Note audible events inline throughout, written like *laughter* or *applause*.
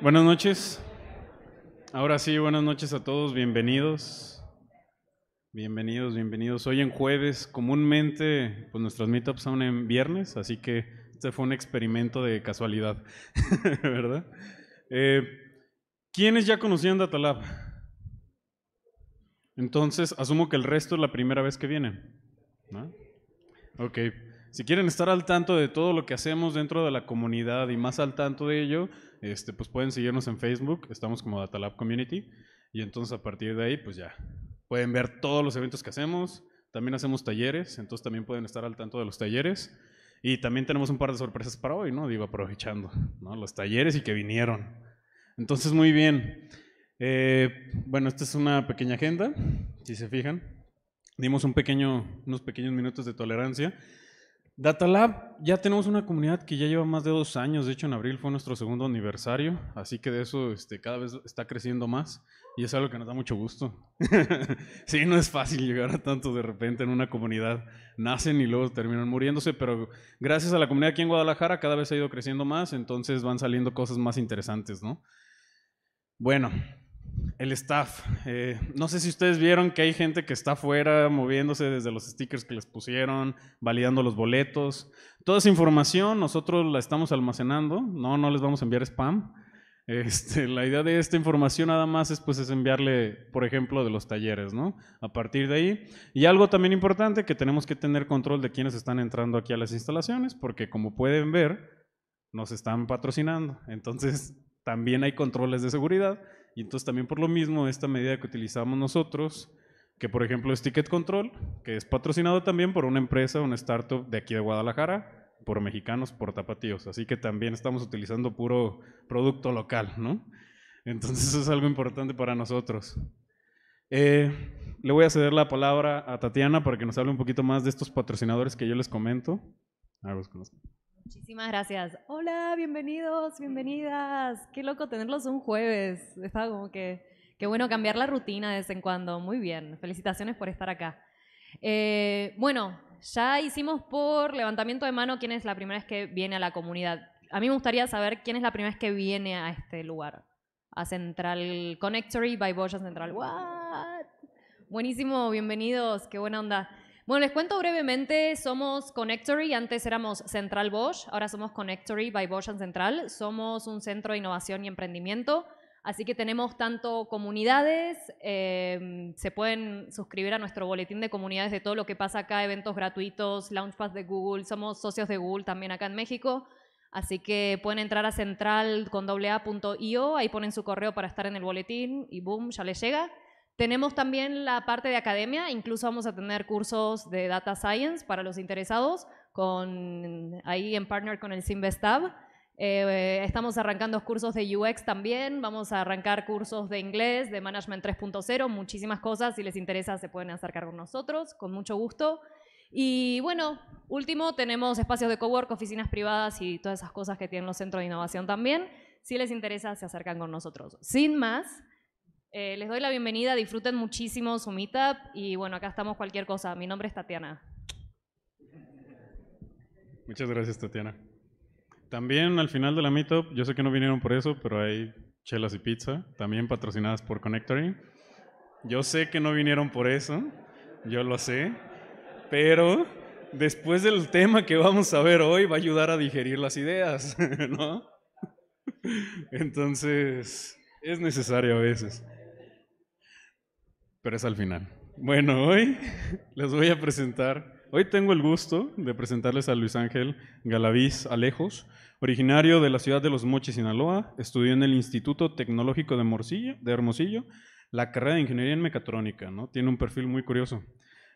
Buenas noches. Ahora sí, buenas noches a todos, bienvenidos. Bienvenidos, bienvenidos. Hoy en jueves, comúnmente, pues nuestras meetups son en viernes, así que este fue un experimento de casualidad, *laughs* ¿verdad? Eh, ¿Quiénes ya conocían Datalab? Entonces, asumo que el resto es la primera vez que vienen. ¿no? Ok. Si quieren estar al tanto de todo lo que hacemos dentro de la comunidad y más al tanto de ello, este, pues pueden seguirnos en Facebook, estamos como Datalab Community, y entonces a partir de ahí, pues ya, pueden ver todos los eventos que hacemos, también hacemos talleres, entonces también pueden estar al tanto de los talleres, y también tenemos un par de sorpresas para hoy, ¿no? Digo, aprovechando, ¿no? Los talleres y que vinieron. Entonces, muy bien. Eh, bueno, esta es una pequeña agenda, si se fijan. Dimos un pequeño, unos pequeños minutos de tolerancia Lab, ya tenemos una comunidad que ya lleva más de dos años, de hecho en abril fue nuestro segundo aniversario, así que de eso este, cada vez está creciendo más y es algo que nos da mucho gusto. *laughs* sí, no es fácil llegar a tanto de repente en una comunidad, nacen y luego terminan muriéndose, pero gracias a la comunidad aquí en Guadalajara cada vez ha ido creciendo más, entonces van saliendo cosas más interesantes, ¿no? Bueno, el staff. Eh, no sé si ustedes vieron que hay gente que está afuera moviéndose desde los stickers que les pusieron, validando los boletos. Toda esa información nosotros la estamos almacenando. No, no les vamos a enviar spam. Este, la idea de esta información nada más es, pues, enviarle, por ejemplo, de los talleres, ¿no? A partir de ahí. Y algo también importante que tenemos que tener control de quiénes están entrando aquí a las instalaciones, porque como pueden ver, nos están patrocinando. Entonces, también hay controles de seguridad y entonces también por lo mismo, esta medida que utilizamos nosotros, que por ejemplo es Ticket Control, que es patrocinado también por una empresa, una startup de aquí de Guadalajara, por mexicanos, por tapatíos. Así que también estamos utilizando puro producto local, ¿no? Entonces *laughs* eso es algo importante para nosotros. Eh, le voy a ceder la palabra a Tatiana para que nos hable un poquito más de estos patrocinadores que yo les comento. A ah, ver, Muchísimas gracias. Hola, bienvenidos, bienvenidas. Qué loco tenerlos un jueves. Estaba como que, qué bueno cambiar la rutina de vez en cuando. Muy bien, felicitaciones por estar acá. Eh, bueno, ya hicimos por levantamiento de mano quién es la primera vez que viene a la comunidad. A mí me gustaría saber quién es la primera vez que viene a este lugar, a Central Connectory by Boya Central. ¡What! Buenísimo, bienvenidos, qué buena onda. Bueno, les cuento brevemente, somos Connectory, antes éramos Central Bosch, ahora somos Connectory by Bosch and Central, somos un centro de innovación y emprendimiento, así que tenemos tanto comunidades, em, se pueden suscribir a nuestro boletín de comunidades de todo lo que pasa acá, eventos gratuitos, Launchpad de Google, somos socios de Google también acá en México, así que pueden entrar a central con ahí ponen su correo para estar en el boletín y boom, ya les llega. Tenemos también la parte de academia, incluso vamos a tener cursos de Data Science para los interesados, con, ahí en partner con el Simvestab. Eh, estamos arrancando cursos de UX también, vamos a arrancar cursos de inglés, de Management 3.0, muchísimas cosas, si les interesa se pueden acercar con nosotros, con mucho gusto. Y bueno, último, tenemos espacios de cowork, oficinas privadas y todas esas cosas que tienen los centros de innovación también. Si les interesa, se acercan con nosotros. Sin más, eh, les doy la bienvenida, disfruten muchísimo su meetup y bueno, acá estamos cualquier cosa. Mi nombre es Tatiana. Muchas gracias, Tatiana. También al final de la meetup, yo sé que no vinieron por eso, pero hay chelas y pizza, también patrocinadas por Connectory. Yo sé que no vinieron por eso, yo lo sé, pero después del tema que vamos a ver hoy va a ayudar a digerir las ideas, *laughs* ¿no? Entonces, es necesario a veces pero es al final. Bueno, hoy *laughs* les voy a presentar, hoy tengo el gusto de presentarles a Luis Ángel Galaviz Alejos, originario de la ciudad de Los Moches, Sinaloa, estudió en el Instituto Tecnológico de, Morcillo, de Hermosillo la carrera de Ingeniería en Mecatrónica, ¿no? Tiene un perfil muy curioso.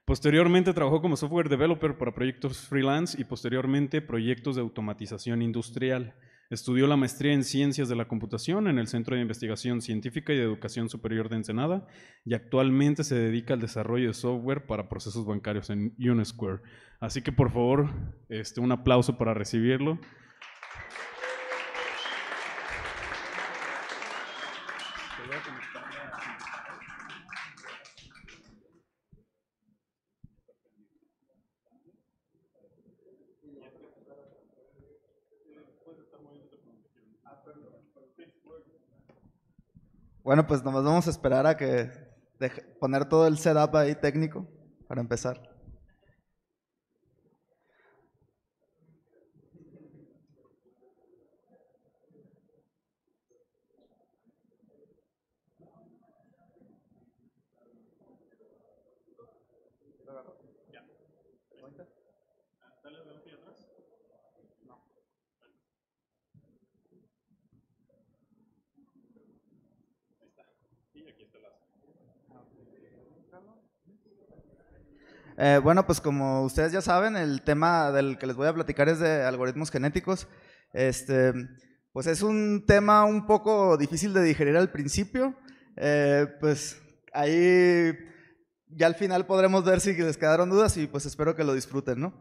Posteriormente trabajó como software developer para proyectos freelance y posteriormente proyectos de automatización industrial. Estudió la maestría en Ciencias de la Computación en el Centro de Investigación Científica y de Educación Superior de Ensenada y actualmente se dedica al desarrollo de software para procesos bancarios en Unisquare. Así que por favor, este, un aplauso para recibirlo. Bueno, pues nos vamos a esperar a que poner todo el setup ahí técnico para empezar. Eh, bueno, pues como ustedes ya saben, el tema del que les voy a platicar es de algoritmos genéticos. Este, pues es un tema un poco difícil de digerir al principio. Eh, pues ahí ya al final podremos ver si les quedaron dudas y pues espero que lo disfruten, ¿no?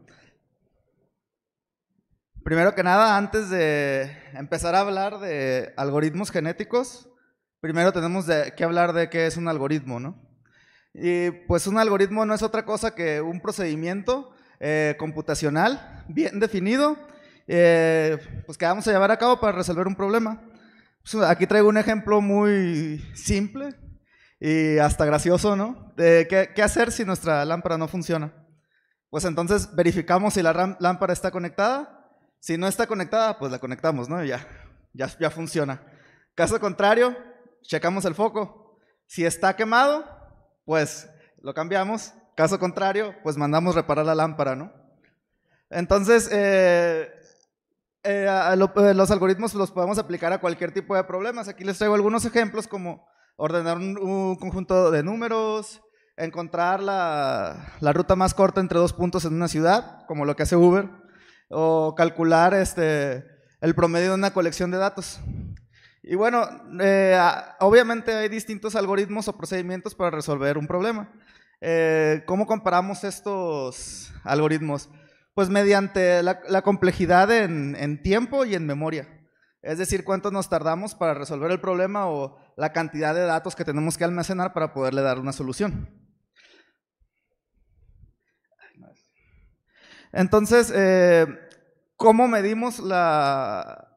Primero que nada, antes de empezar a hablar de algoritmos genéticos, primero tenemos que hablar de qué es un algoritmo, ¿no? Y pues un algoritmo no es otra cosa que un procedimiento eh, computacional bien definido, eh, pues que vamos a llevar a cabo para resolver un problema. Pues, aquí traigo un ejemplo muy simple y hasta gracioso, ¿no? De qué, hacer si nuestra lámpara no funciona. Pues entonces verificamos si la lámpara está conectada. Si no está conectada, pues la conectamos, ¿no? ya, ya, ya funciona. Caso contrario, checamos el foco. Si está quemado, pues lo cambiamos. Caso contrario, pues mandamos reparar la lámpara, ¿no? Entonces, eh, eh, eh, los algoritmos los podemos aplicar a cualquier tipo de problemas. Aquí les traigo algunos ejemplos como ordenar un, conjunto de números, encontrar la, la, ruta más corta entre dos puntos en una ciudad, como lo que hace Uber, o calcular este, el promedio de una colección de datos. Y bueno, eh, obviamente hay distintos algoritmos o procedimientos para resolver un problema. Eh, ¿Cómo comparamos estos algoritmos? Pues mediante la, complejidad en, tiempo y en memoria. Es decir, cuánto nos tardamos para resolver el problema o la cantidad de datos que tenemos que almacenar para poderle dar una solución. Entonces, eh, ¿cómo medimos la,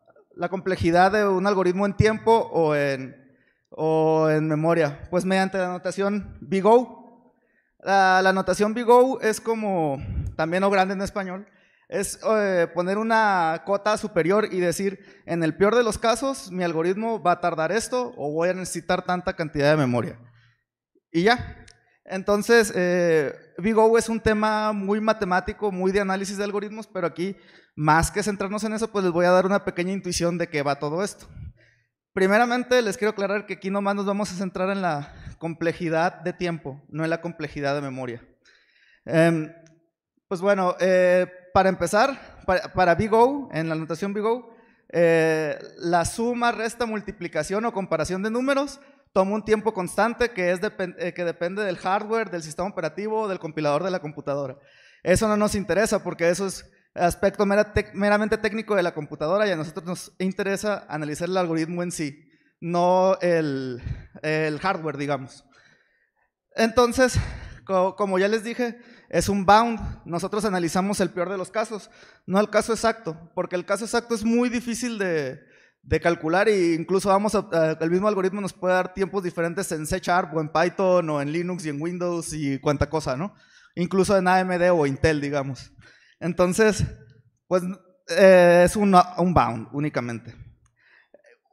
la complejidad de un algoritmo en tiempo o en, memoria? Pues mediante la notación Big La, la notación O es como, también o grande en español, es eh, poner una cota superior y decir, en el peor de los casos, mi algoritmo va a tardar esto o voy a necesitar tanta cantidad de memoria. Y ya. Entonces, eh, Big es un tema muy matemático, muy de análisis de algoritmos, pero aquí, más que centrarnos en eso, pues les voy a dar una pequeña intuición de qué va todo esto. Primeramente, les quiero aclarar que aquí nomás nos vamos a centrar en la complejidad de tiempo, no en la complejidad de memoria. Em, pues bueno, eh, para empezar, para, para en la notación Big eh, la suma, resta, multiplicación o comparación de números toma un tiempo constante que, es eh, que depende del hardware, del sistema operativo del compilador de la computadora. Eso no nos interesa porque eso es aspecto meramente técnico de la computadora y a nosotros nos interesa analizar el algoritmo en sí, no el, hardware, digamos. Entonces, como ya les dije, es un bound. Nosotros analizamos el peor de los casos, no el caso exacto, porque el caso exacto es muy difícil de, de calcular e incluso vamos a, el mismo algoritmo nos puede dar tiempos diferentes en C Sharp o en Python o en Linux y en Windows y cuánta cosa, ¿no? Incluso en AMD o Intel, digamos. Entonces, pues eh, es un, un bound únicamente.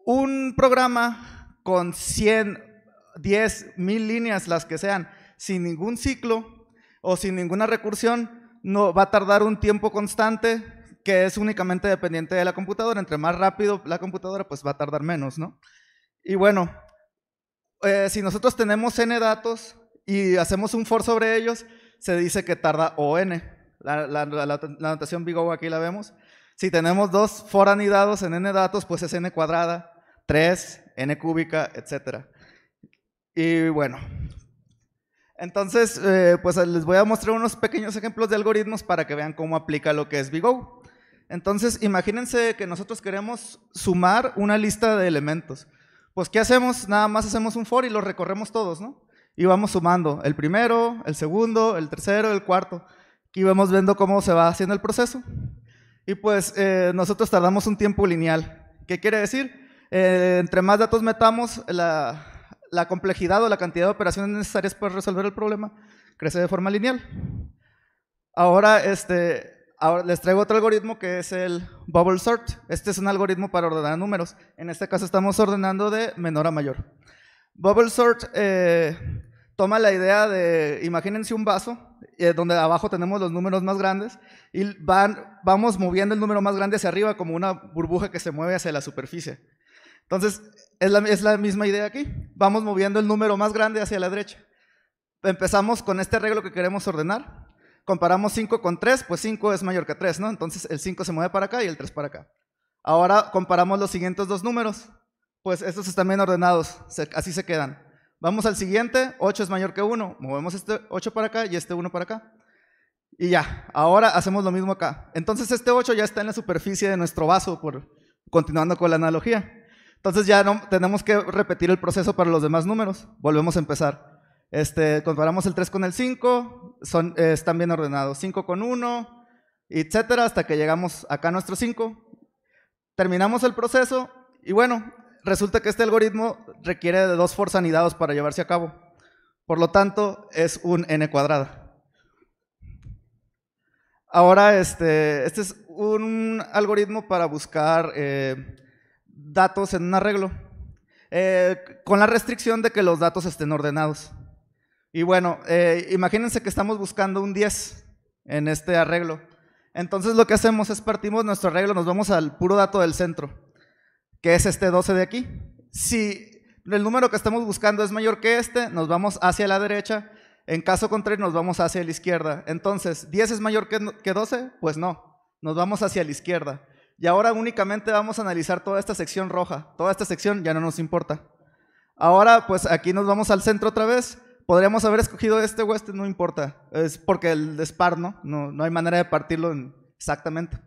Un programa con 100, 10, 1000 líneas, las que sean, sin ningún ciclo o sin ninguna recursión, no va a tardar un tiempo constante que es únicamente dependiente de la computadora. Entre más rápido la computadora, pues va a tardar menos, ¿no? Y bueno, eh, si nosotros tenemos n datos y hacemos un for sobre ellos, se dice que tarda o n. La, notación Big O aquí la vemos. Si tenemos dos for anidados en n datos, pues es n cuadrada, 3, n cúbica, etc. Y bueno, entonces, eh, pues les voy a mostrar unos pequeños ejemplos de algoritmos para que vean cómo aplica lo que es Big O. Entonces, imagínense que nosotros queremos sumar una lista de elementos. Pues, ¿qué hacemos? Nada más hacemos un for y lo recorremos todos, ¿no? Y vamos sumando el primero, el segundo, el tercero, el cuarto. Y vamos viendo cómo se va haciendo el proceso. Y pues eh, nosotros tardamos un tiempo lineal. ¿Qué quiere decir? Eh, entre más datos metamos, la, la, complejidad o la cantidad de operaciones necesarias para resolver el problema crece de forma lineal. Ahora, este, Ahora les traigo otro algoritmo que es el Bubble Sort. Este es un algoritmo para ordenar números. En este caso estamos ordenando de menor a mayor. Bubble Sort eh, toma la idea de, imagínense un vaso, eh, donde abajo tenemos los números más grandes, y van, vamos moviendo el número más grande hacia arriba como una burbuja que se mueve hacia la superficie. Entonces, es la, es la misma idea aquí. Vamos moviendo el número más grande hacia la derecha. Empezamos con este arreglo que queremos ordenar, comparamos 5 con 3, pues 5 es mayor que 3, ¿no? Entonces el 5 se mueve para acá y el 3 para acá. Ahora comparamos los siguientes dos números, pues estos están bien ordenados, así se quedan. Vamos al siguiente, 8 es mayor que 1, movemos este 8 para acá y este 1 para acá. Y ya, ahora hacemos lo mismo acá. Entonces este 8 ya está en la superficie de nuestro vaso, por, continuando con la analogía. Entonces ya no, tenemos que repetir el proceso para los demás números. Volvemos a empezar. Este, comparamos el 3 con el 5, eh, están bien ordenados, 5 con 1, etcétera, hasta que llegamos acá a nuestro 5. Terminamos el proceso y bueno, resulta que este algoritmo requiere de dos anidados para llevarse a cabo. Por lo tanto, es un n cuadrada. Ahora, este, este es un algoritmo para buscar eh, datos en un arreglo, eh, con la restricción de que los datos estén ordenados. Y bueno, eh, imagínense que estamos buscando un 10 en este arreglo. Entonces lo que hacemos es partimos nuestro arreglo, nos vamos al puro dato del centro, que es este 12 de aquí. Si el número que estamos buscando es mayor que este, nos vamos hacia la derecha. En caso contrario, nos vamos hacia la izquierda. Entonces, ¿10 es mayor que 12? Pues no, nos vamos hacia la izquierda. Y ahora únicamente vamos a analizar toda esta sección roja. Toda esta sección ya no nos importa. Ahora, pues aquí nos vamos al centro otra vez podríamos haber escogido este o este, no importa. Es porque el de ¿no? No, hay manera de partirlo exactamente.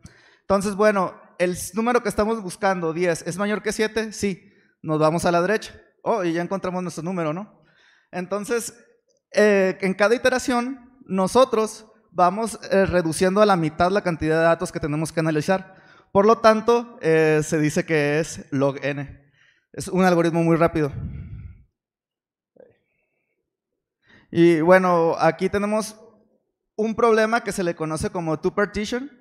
Entonces, bueno, el número que estamos buscando, 10, ¿es mayor que 7? Sí. Nos vamos a la derecha. Oh, y ya encontramos nuestro número, ¿no? Entonces, eh, en cada iteración, nosotros vamos eh, reduciendo a la mitad la cantidad de datos que tenemos que analizar. Por lo tanto, eh, se dice que es log n. Es un algoritmo muy rápido. Y bueno, aquí tenemos un problema que se le conoce como two partition.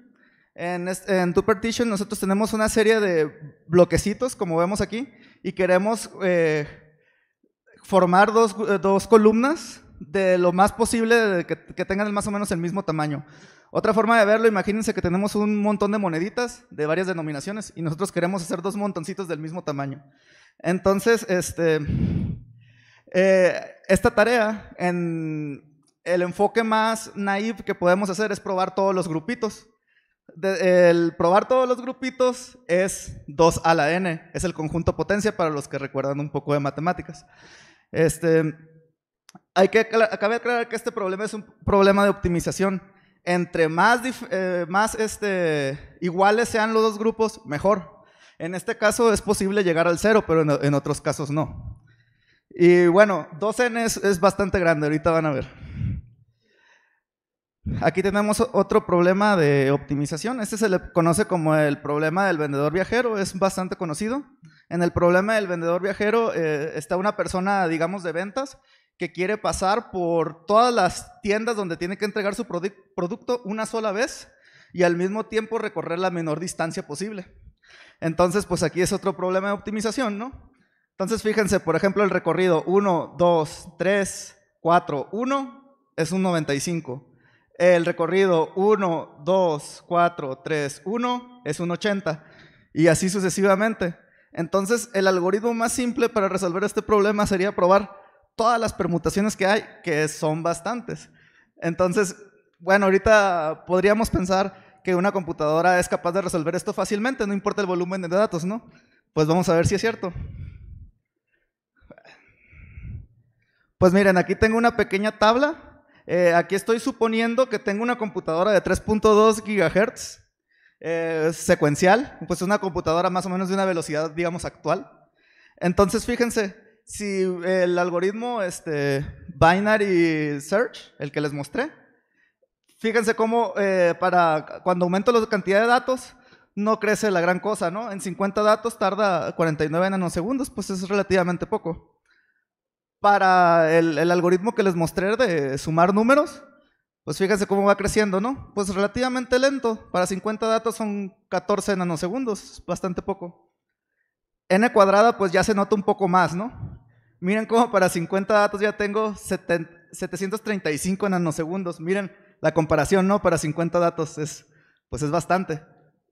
En, este, two partition nosotros tenemos una serie de bloquecitos, como vemos aquí, y queremos eh, formar dos, eh, dos, columnas de lo más posible que, tengan más o menos el mismo tamaño. Otra forma de verlo, imagínense que tenemos un montón de moneditas de varias denominaciones y nosotros queremos hacer dos montoncitos del mismo tamaño. Entonces, este, eh, esta tarea, en el enfoque más naive que podemos hacer es probar todos los grupitos. el probar todos los grupitos es 2 a la n, es el conjunto potencia para los que recuerdan un poco de matemáticas. Este, hay que de aclarar que este problema es un problema de optimización. Entre más, eh, este, iguales sean los dos grupos, mejor. En este caso es posible llegar al cero, pero en otros casos no. Y bueno, 2N es, bastante grande, ahorita van a ver. Aquí tenemos otro problema de optimización. Este se le conoce como el problema del vendedor viajero, es bastante conocido. En el problema del vendedor viajero eh, está una persona, digamos, de ventas que quiere pasar por todas las tiendas donde tiene que entregar su producto una sola vez y al mismo tiempo recorrer la menor distancia posible. Entonces, pues aquí es otro problema de optimización, ¿no? Entonces fíjense, por ejemplo, el recorrido 1, 2, 3, 4, 1 es un 95. El recorrido 1, 2, 4, 3, 1 es un 80. Y así sucesivamente. Entonces, el algoritmo más simple para resolver este problema sería probar todas las permutaciones que hay, que son bastantes. Entonces, bueno, ahorita podríamos pensar que una computadora es capaz de resolver esto fácilmente, no importa el volumen de datos, ¿no? Pues vamos a ver si es cierto. Pues miren, aquí tengo una pequeña tabla. Eh, aquí estoy suponiendo que tengo una computadora de 3.2 gigahertz eh, secuencial, pues una computadora más o menos de una velocidad, digamos, actual. Entonces, fíjense, si eh, el algoritmo este, binary search, el que les mostré, fíjense cómo para cuando aumento la cantidad de datos no crece la gran cosa, ¿no? En 50 datos tarda 49 nanosegundos, pues es relativamente poco para el, algoritmo que les mostré de sumar números, pues fíjense cómo va creciendo, ¿no? Pues relativamente lento. Para 50 datos son 14 nanosegundos, bastante poco. n cuadrada, pues ya se nota un poco más, ¿no? Miren cómo para 50 datos ya tengo 735 nanosegundos. Miren la comparación, ¿no? Para 50 datos es, pues es bastante.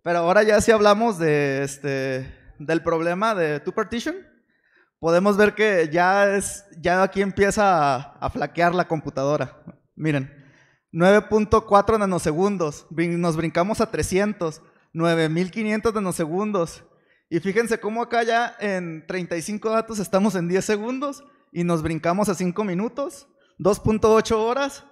Pero ahora ya si hablamos de, este, del problema de two partition, podemos ver que ya, es, ya aquí empieza a, a flaquear la computadora. Miren, 9.4 nanosegundos, nos brincamos a 300, 9500 nanosegundos. Y fíjense cómo acá ya en 35 datos estamos en 10 segundos y nos brincamos a 5 minutos, 2.8 horas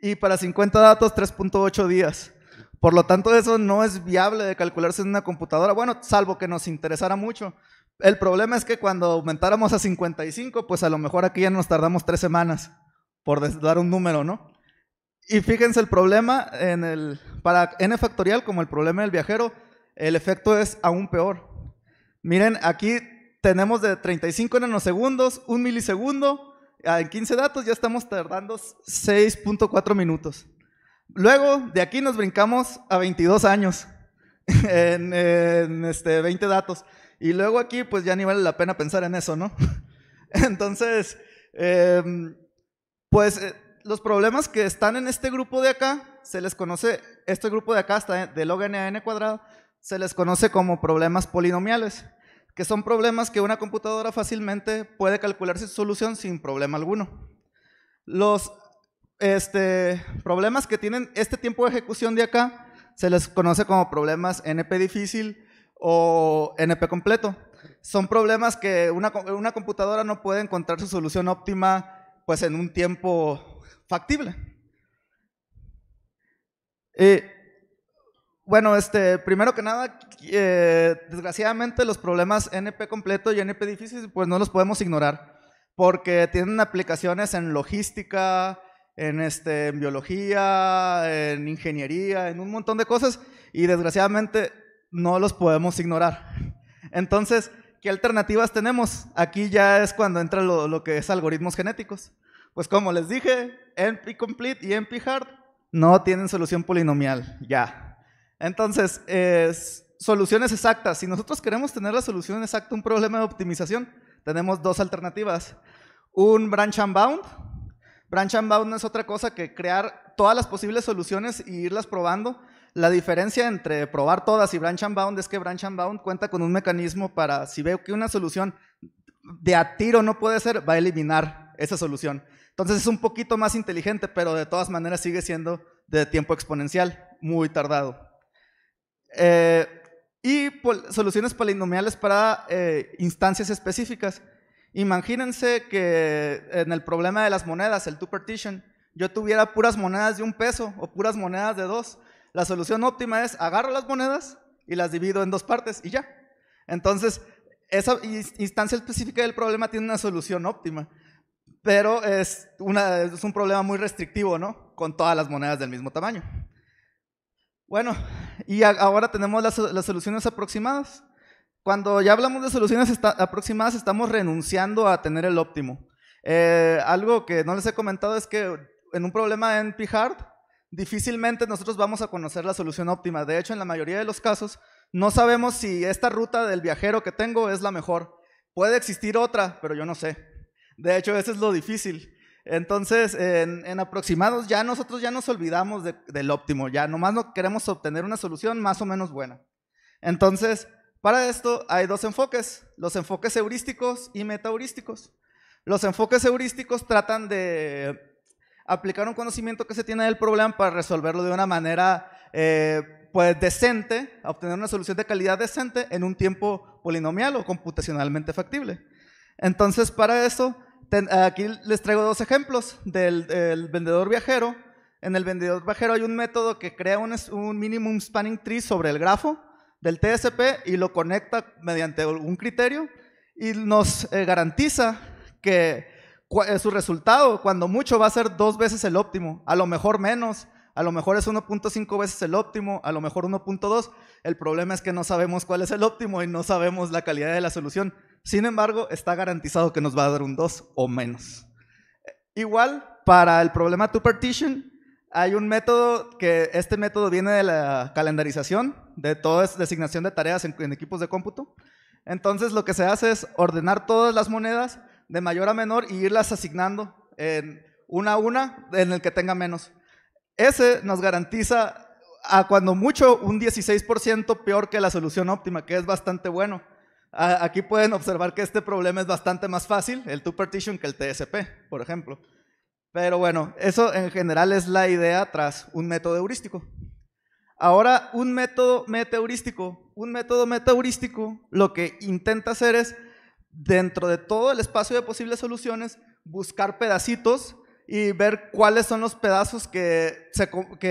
y para 50 datos 3.8 días. Por lo tanto, eso no es viable de calcularse en una computadora, bueno, salvo que nos interesara mucho, el problema es que cuando aumentáramos a 55, pues a lo mejor aquí ya nos tardamos tres semanas, por dar un número, ¿no? Y fíjense el problema en el, para n factorial, como el problema del viajero, el efecto es aún peor. Miren, aquí tenemos de 35 nanosegundos, un milisegundo, ah, en 15 datos ya estamos tardando 6.4 minutos. Luego, de aquí nos brincamos a 22 años *laughs* en, este, 20 datos. Y luego aquí, pues ya ni vale la pena pensar en eso, ¿no? *laughs* Entonces, em, pues eh, los problemas que están en este grupo de acá, se les conoce, este grupo de acá, está de log n a n cuadrado, se les conoce como problemas polinomiales, que son problemas que una computadora fácilmente puede calcular su solución sin problema alguno. Los este, problemas que tienen este tiempo de ejecución de acá, se les conoce como problemas NP difícil, o NP completo. Son problemas que una, computadora no puede encontrar su solución óptima pues en un tiempo factible. bueno, este, primero que nada, eh, desgraciadamente los problemas NP completo y NP difícil pues no los podemos ignorar porque tienen aplicaciones en logística, en, este, en biología, en ingeniería, en un montón de cosas y desgraciadamente no los podemos ignorar. Entonces, ¿qué alternativas tenemos? Aquí ya es cuando entra lo, que es algoritmos genéticos. Pues como les dije, NP Complete y NP Hard no tienen solución polinomial, ya. Entonces, es soluciones exactas. Si nosotros queremos tener la solución exacta a un problema de optimización, tenemos dos alternativas. Un branch and bound. Branch and bound no es otra cosa que crear todas las posibles soluciones e irlas probando la diferencia entre probar todas y branch and bound es que branch and bound cuenta con un mecanismo para, si veo que una solución de a tiro no puede ser, va a eliminar esa solución. Entonces es un poquito más inteligente, pero de todas maneras sigue siendo de tiempo exponencial, muy tardado. Eh, y soluciones polinomiales para eh, instancias específicas. Imagínense que en el problema de las monedas, el two partition, yo tuviera puras monedas de un peso o puras monedas de dos. La solución óptima es agarro las monedas y las divido en dos partes y ya. Entonces, esa instancia específica del problema tiene una solución óptima, pero es, un problema muy restrictivo, ¿no? Con todas las monedas del mismo tamaño. Bueno, y ahora tenemos las, soluciones aproximadas. Cuando ya hablamos de soluciones aproximadas, estamos renunciando a tener el óptimo. Eh, algo que no les he comentado es que en un problema en P-Hard, difícilmente nosotros vamos a conocer la solución óptima. De hecho, en la mayoría de los casos, no sabemos si esta ruta del viajero que tengo es la mejor. Puede existir otra, pero yo no sé. De hecho, eso es lo difícil. Entonces, en, aproximados ya nosotros ya nos olvidamos del óptimo, ya nomás no queremos obtener una solución más o menos buena. Entonces, para esto hay dos enfoques, los enfoques heurísticos y metaheurísticos. Los enfoques heurísticos tratan de aplicar un conocimiento que se tiene del problema para resolverlo de una manera eh, pues decente, obtener una solución de calidad decente en un tiempo polinomial o computacionalmente factible. Entonces, para eso, aquí les traigo dos ejemplos del, vendedor viajero. En el vendedor viajero hay un método que crea un, minimum spanning tree sobre el grafo del TSP y lo conecta mediante un criterio y nos eh, garantiza que eh, su resultado, cuando mucho, va a ser dos veces el óptimo, a lo mejor menos, a lo mejor es 1.5 veces el óptimo, a lo mejor 1.2. El problema es que no sabemos cuál es el óptimo y no sabemos la calidad de la solución. Sin embargo, está garantizado que nos va a dar un 2 o menos. Eh, igual, para el problema to partition, hay un método que este método viene de la calendarización, de toda designación de tareas en equipos de cómputo. Entonces, lo que se hace es ordenar todas las monedas de mayor a menor y irlas asignando en una a una en el que tenga menos. Ese nos garantiza a cuando mucho un 16% peor que la solución óptima, que es bastante bueno. Aquí pueden observar que este problema es bastante más fácil, el two partition, que el TSP, por ejemplo. Pero bueno, eso en general es la idea tras un método heurístico. Ahora, un método meta-heurístico. Un método meta-heurístico lo que intenta hacer es dentro de todo el espacio de posibles soluciones, buscar pedacitos y ver cuáles son los pedazos que, se,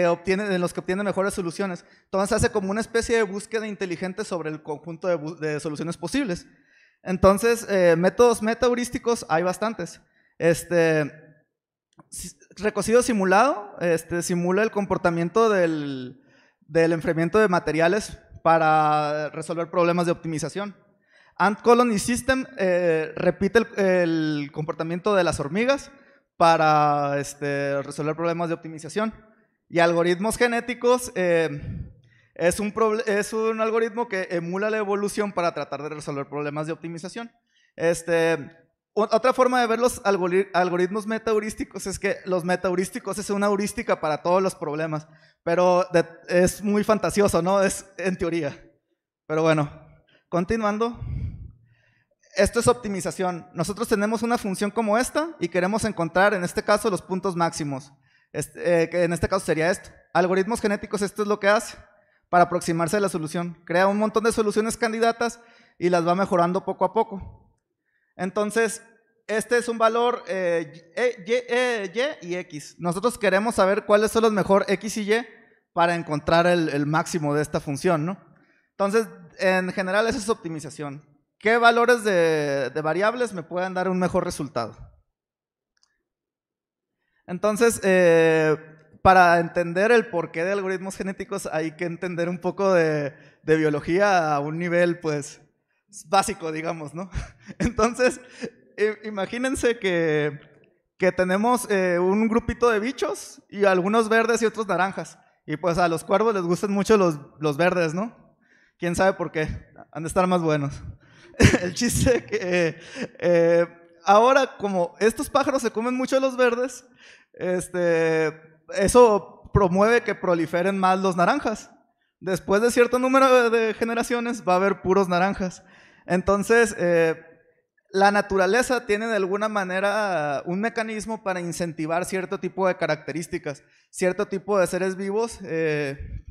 obtienen, en los que obtienen mejores soluciones. Entonces hace como una especie de búsqueda inteligente sobre el conjunto de, soluciones posibles. Entonces, eh, métodos metaheurísticos hay bastantes. Este, recocido simulado, este, simula el comportamiento del, del enfriamiento de materiales para resolver problemas de optimización. Ant Colony System eh, repite el, comportamiento de las hormigas para este, resolver problemas de optimización. Y algoritmos genéticos eh, es, un es, un algoritmo que emula la evolución para tratar de resolver problemas de optimización. Este, otra forma de ver los algoritmos metaheurísticos es que los metaheurísticos es una heurística para todos los problemas, pero es muy fantasioso, ¿no? Es en teoría. Pero bueno, continuando esto es optimización. Nosotros tenemos una función como esta y queremos encontrar, en este caso, los puntos máximos. Este, eh, que en este caso sería esto. Algoritmos genéticos, esto es lo que hace para aproximarse a la solución. Crea un montón de soluciones candidatas y las va mejorando poco a poco. Entonces, este es un valor eh, eh, y, y, X. Nosotros queremos saber cuáles son los mejor X y Y para encontrar el, máximo de esta función, Entonces, en general, eso es optimización. ¿Qué valores de, variables me pueden dar un mejor resultado? Entonces, eh, para entender el porqué de algoritmos genéticos hay que entender un poco de, biología a un nivel, pues, básico, digamos, ¿no? *laughs* Entonces, imagínense que, que tenemos eh, un grupito de bichos y algunos verdes y otros naranjas. Y pues a los cuervos les gustan mucho los, los verdes, ¿no? ¿Quién sabe por qué? Han de estar más buenos. *laughs* el chiste que eh, ahora como estos pájaros se comen mucho los verdes, este, eso promueve que proliferen más los naranjas. Después de cierto número de generaciones va a haber puros naranjas. Entonces, eh, la naturaleza tiene de alguna manera un mecanismo para incentivar cierto tipo de características. Cierto tipo de seres vivos eh,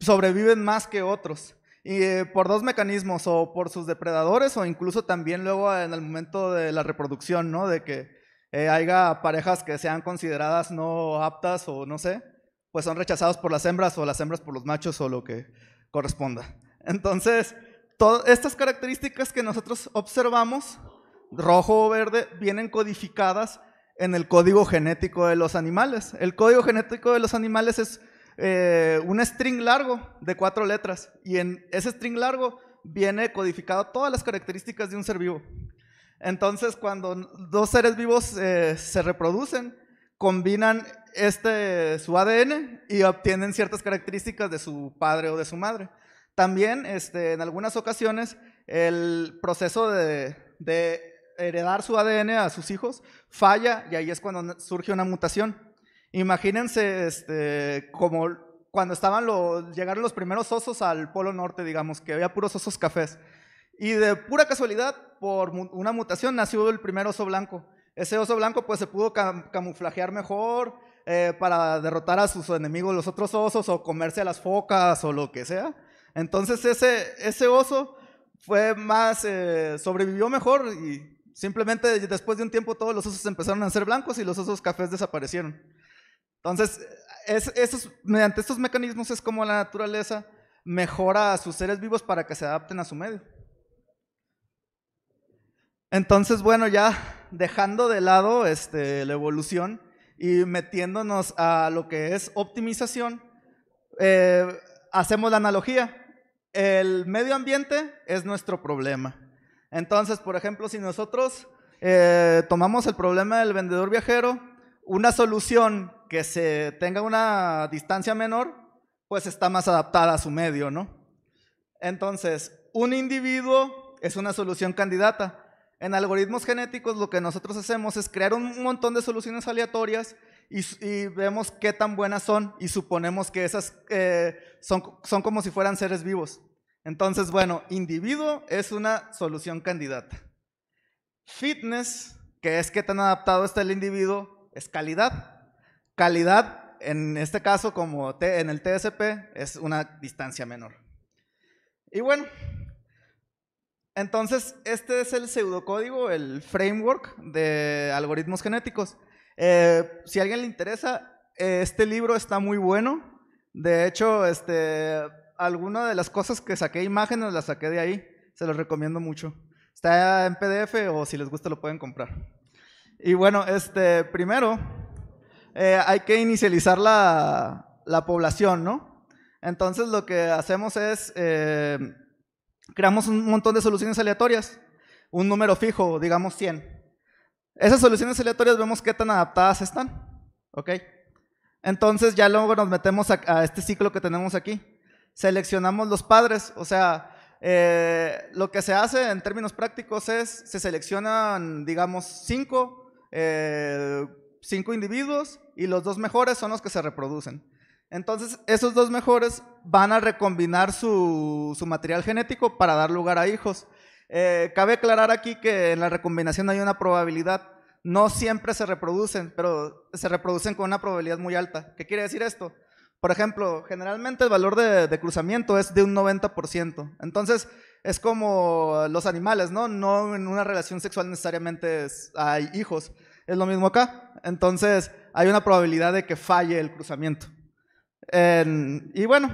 sobreviven más que otros. Y eh, por dos mecanismos, o por sus depredadores, o incluso también luego en el momento de la reproducción, ¿no? De que eh, haya parejas que sean consideradas no aptas o no sé, pues son rechazados por las hembras o las hembras por los machos o lo que corresponda. Entonces, todas estas características que nosotros observamos, rojo o verde, vienen codificadas en el código genético de los animales. El código genético de los animales es eh, un string largo de cuatro letras y en ese string largo viene codificado todas las características de un ser vivo. Entonces, cuando dos seres vivos eh, se reproducen, combinan este, su ADN y obtienen ciertas características de su padre o de su madre. También, este, en algunas ocasiones, el proceso de, de heredar su ADN a sus hijos falla y ahí es cuando surge una mutación. Imagínense este, como cuando estaban los, llegaron los primeros osos al Polo Norte, digamos, que había puros osos cafés. Y de pura casualidad, por una mutación, nació el primer oso blanco. Ese oso blanco pues se pudo camuflajear mejor eh, para derrotar a sus enemigos, los otros osos, o comerse a las focas o lo que sea. Entonces ese, ese oso fue más, eh, sobrevivió mejor y simplemente después de un tiempo todos los osos empezaron a ser blancos y los osos cafés desaparecieron. Entonces, mediante estos mecanismos es como la naturaleza mejora a sus seres vivos para que se adapten a su medio. Entonces, bueno, ya dejando de lado este, la evolución y metiéndonos a lo que es optimización, eh, hacemos la analogía. El medio ambiente es nuestro problema. Entonces, por ejemplo, si nosotros eh, tomamos el problema del vendedor viajero una solución que se tenga una distancia menor, pues está más adaptada a su medio, ¿no? Entonces, un individuo es una solución candidata. En algoritmos genéticos lo que nosotros hacemos es crear un montón de soluciones aleatorias y, vemos qué tan buenas son y suponemos que esas eh, son, son como si fueran seres vivos. Entonces, bueno, individuo es una solución candidata. Fitness, que es qué tan adaptado está el individuo es calidad. Calidad, en este caso, como en el TSP, es una distancia menor. Y bueno, entonces este es el pseudocódigo, el framework de algoritmos genéticos. Eh, si a alguien le interesa, este libro está muy bueno. De hecho, este, alguna de las cosas que saqué imágenes las saqué de ahí. Se los recomiendo mucho. Está en PDF o si les gusta lo pueden comprar. Y bueno, este, primero, eh, hay que inicializar la, población, ¿no? Entonces lo que hacemos es, eh, creamos un montón de soluciones aleatorias, un número fijo, digamos 100. Esas soluciones aleatorias vemos qué tan adaptadas están, ¿ok? Entonces ya luego nos metemos a, este ciclo que tenemos aquí. Seleccionamos los padres, o sea, eh, lo que se hace en términos prácticos es, se seleccionan, digamos, 5 eh, cinco individuos y los dos mejores son los que se reproducen. Entonces, esos dos mejores van a recombinar su, su material genético para dar lugar a hijos. Eh, cabe aclarar aquí que en la recombinación hay una probabilidad. No siempre se reproducen, pero se reproducen con una probabilidad muy alta. ¿Qué quiere decir esto? Por ejemplo, generalmente el valor de, de cruzamiento es de un 90%. Entonces, es como los animales, ¿no? No en una relación sexual necesariamente hay hijos. Es lo mismo acá. Entonces, hay una probabilidad de que falle el cruzamiento. y bueno,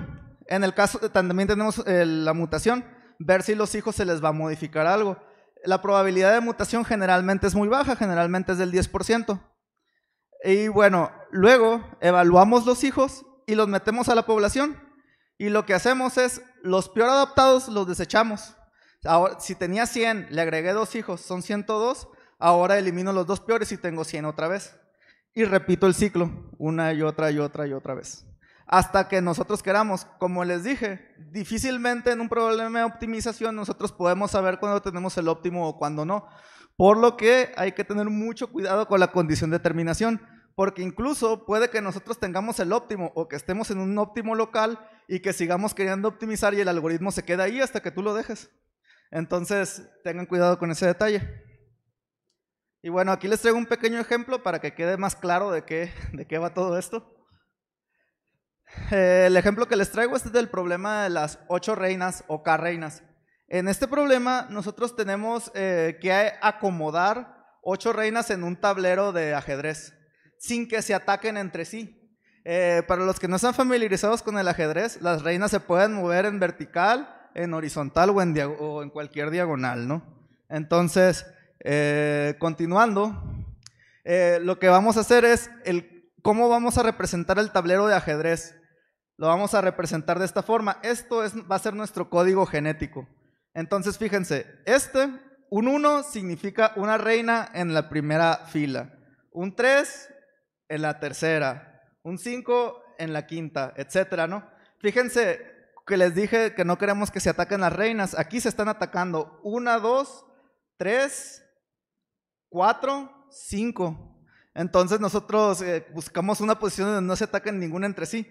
en el caso también tenemos eh, la mutación, ver si los hijos se les va a modificar algo. La probabilidad de mutación generalmente es muy baja, generalmente es del 10%. Y bueno, luego evaluamos los hijos y los metemos a la población y lo que hacemos es, los peor adaptados los desechamos. si tenía 100, le agregué dos hijos, son 102, ahora elimino los dos peores y tengo 100 otra vez. Y repito el ciclo, una y otra y otra y otra vez. Hasta que nosotros queramos, como les dije, difícilmente en un problema de optimización nosotros podemos saber cuándo tenemos el óptimo o cuándo no. Por lo que hay que tener mucho cuidado con la condición de terminación. Porque incluso puede que nosotros tengamos el óptimo o que estemos en un óptimo local y que sigamos queriendo optimizar y el algoritmo se queda ahí hasta que tú lo dejes. Entonces, tengan cuidado con ese detalle. Y bueno, aquí les traigo un pequeño ejemplo para que quede más claro de qué, de qué va todo esto. Eh, el ejemplo que les traigo es del problema de las ocho reinas o K reinas. En este problema nosotros tenemos eh, que acomodar ocho reinas en un tablero de ajedrez sin que se ataquen entre sí. Eh, para los que no están familiarizados con el ajedrez, las reinas se pueden mover en vertical, en horizontal o en, cualquier diagonal, ¿no? Entonces, eh, continuando, eh, lo que vamos a hacer es el, cómo vamos a representar el tablero de ajedrez. Lo vamos a representar de esta forma. Esto es, va a ser nuestro código genético. Entonces, fíjense, este, un 1 significa una reina en la primera fila. Un 3, en la tercera, un 5 en la quinta, etcétera, ¿no? Fíjense que les dije que no queremos que se ataquen las reinas. Aquí se están atacando una, dos, tres, cuatro, cinco. Entonces nosotros eh, buscamos una posición donde no se ataquen ninguna entre sí.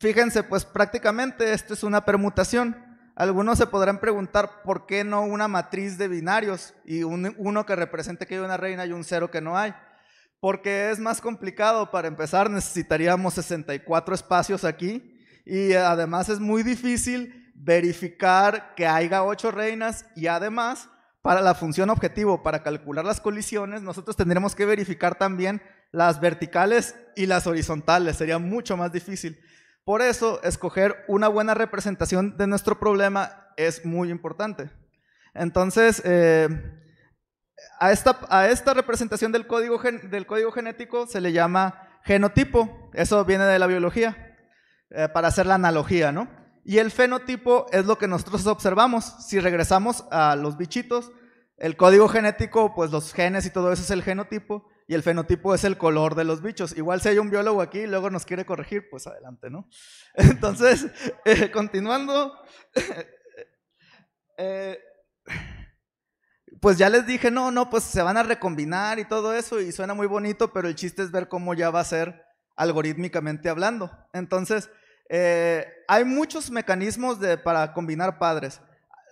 Fíjense, pues prácticamente esto es una permutación. Algunos se podrán preguntar por qué no una matriz de binarios y un uno que represente que hay una reina y un cero que no hay porque es más complicado. Para empezar, necesitaríamos 64 espacios aquí y además es muy difícil verificar que haya 8 reinas y además para la función objetivo, para calcular las colisiones, nosotros tendríamos que verificar también las verticales y las horizontales. Sería mucho más difícil. Por eso, escoger una buena representación de nuestro problema es muy importante. Entonces, eh, a esta, a esta representación del código, del código genético se le llama genotipo, eso viene de la biología, eh, para hacer la analogía, ¿no? Y el fenotipo es lo que nosotros observamos. Si regresamos a los bichitos, el código genético, pues los genes y todo eso es el genotipo, y el fenotipo es el color de los bichos. Igual si hay un biólogo aquí y luego nos quiere corregir, pues adelante, ¿no? *laughs* Entonces, eh, continuando, *laughs* eh, pues ya les dije, no, no, pues se van a recombinar y todo eso y suena muy bonito, pero el chiste es ver cómo ya va a ser algorítmicamente hablando. Entonces, eh, hay muchos mecanismos para combinar padres.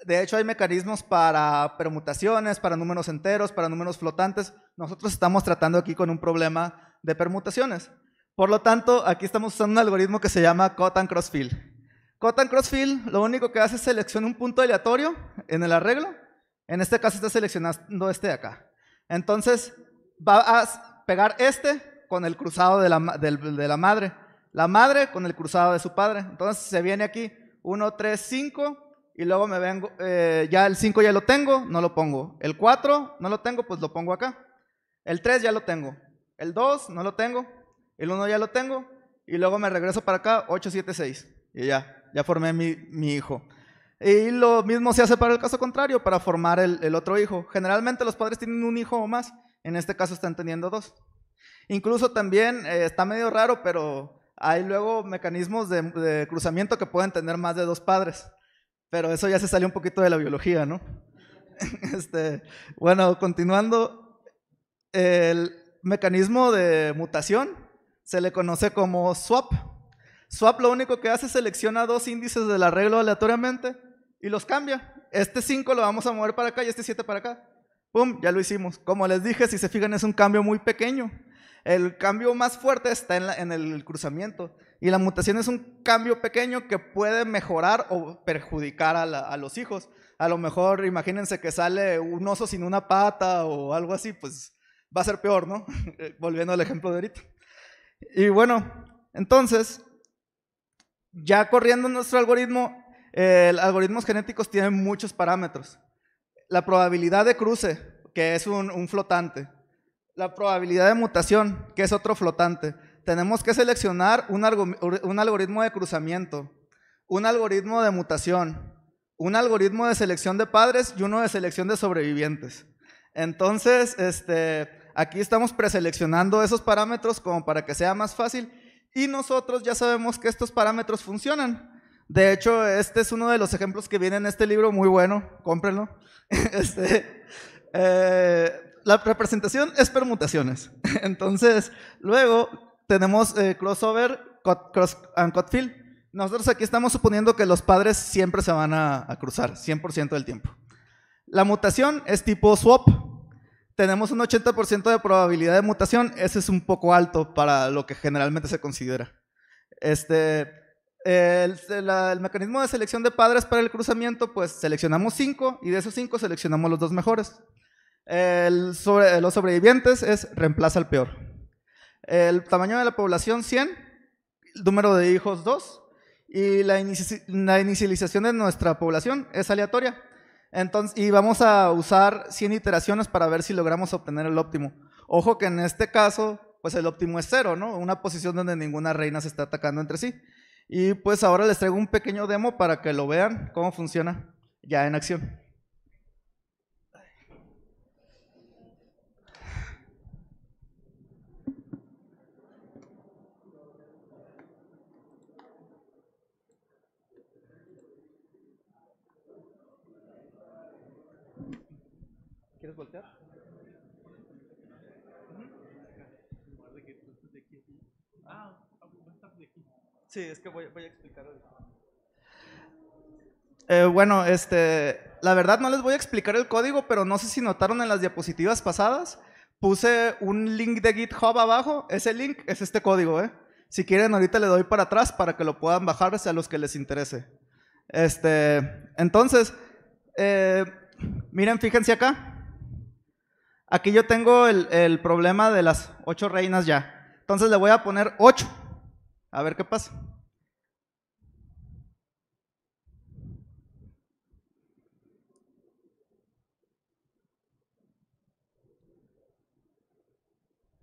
De hecho, hay mecanismos para permutaciones, para números enteros, para números flotantes. Nosotros estamos tratando aquí con un problema de permutaciones. Por lo tanto, aquí estamos usando un algoritmo que se llama Cotton Crossfield. Cotton Crossfield lo único que hace es seleccionar un punto aleatorio en el arreglo en este caso está seleccionando este de acá. Entonces va a pegar este con el cruzado de la, madre. La madre con el cruzado de su padre. Entonces se viene aquí 1, 3, 5 y luego me vengo, eh, ya el 5 ya lo tengo, no lo pongo. El 4 no lo tengo, pues lo pongo acá. El 3 ya lo tengo. El 2 no lo tengo. El 1 ya lo tengo. Y luego me regreso para acá, 8, 7, 6. Y ya, ya formé mi, mi hijo. Y lo mismo se hace para el caso contrario, para formar el, otro hijo. Generalmente los padres tienen un hijo o más, en este caso están teniendo dos. Incluso también eh, está medio raro, pero hay luego mecanismos de, cruzamiento que pueden tener más de dos padres. Pero eso ya se salió un poquito de la biología, ¿no? *laughs* Este, bueno, continuando, el mecanismo de mutación se le conoce como swap. Swap lo único que hace es selecciona dos índices del arreglo aleatoriamente y los cambia. Este 5 lo vamos a mover para acá y este 7 para acá. ¡Pum! Ya lo hicimos. Como les dije, si se fijan, es un cambio muy pequeño. El cambio más fuerte está en, la, en el cruzamiento. Y la mutación es un cambio pequeño que puede mejorar o perjudicar a, a los hijos. A lo mejor, imagínense que sale un oso sin una pata o algo así, pues va a ser peor, ¿no? *laughs* Volviendo al ejemplo de ahorita. Y bueno, entonces, ya corriendo nuestro algoritmo, eh, algoritmos genéticos tienen muchos parámetros. La probabilidad de cruce, que es un, flotante. La probabilidad de mutación, que es otro flotante. Tenemos que seleccionar un, algoritmo de cruzamiento, un algoritmo de mutación, un algoritmo de selección de padres y uno de selección de sobrevivientes. Entonces, este, aquí estamos preseleccionando esos parámetros como para que sea más fácil y nosotros ya sabemos que estos parámetros funcionan. De hecho, este es uno de los ejemplos que viene en este libro, muy bueno, cómprenlo. *laughs* Este, eh, la representación es permutaciones. *laughs* Entonces, luego tenemos eh, crossover cross and cut field. Nosotros aquí estamos suponiendo que los padres siempre se van a, a cruzar, 100% del tiempo. La mutación es tipo swap. Tenemos un 80% de probabilidad de mutación. Ese es un poco alto para lo que generalmente se considera. Este, el, mecanismo de selección de padres para el cruzamiento, pues seleccionamos cinco y de esos cinco seleccionamos los dos mejores. sobre, los sobrevivientes es reemplaza al peor. El tamaño de la población 100, el número de hijos 2 y la, inicialización de nuestra población es aleatoria. Entonces, y vamos a usar 100 iteraciones para ver si logramos obtener el óptimo. Ojo que en este caso, pues el óptimo es cero, ¿no? Una posición donde ninguna reina se está atacando entre sí. Y pues ahora les traigo un pequeño demo para que lo vean cómo funciona ya en acción. Sí, es que voy, a explicar eh, bueno, este, la verdad no les voy a explicar el código, pero no sé si notaron en las diapositivas pasadas, puse un link de GitHub abajo, ese link es este código, ¿eh? Si quieren ahorita le doy para atrás para que lo puedan bajar a los que les interese. Este, entonces, eh, miren, fíjense acá. Aquí yo tengo el, el problema de las ocho reinas ya. Entonces le voy a poner ocho a ver qué pasa.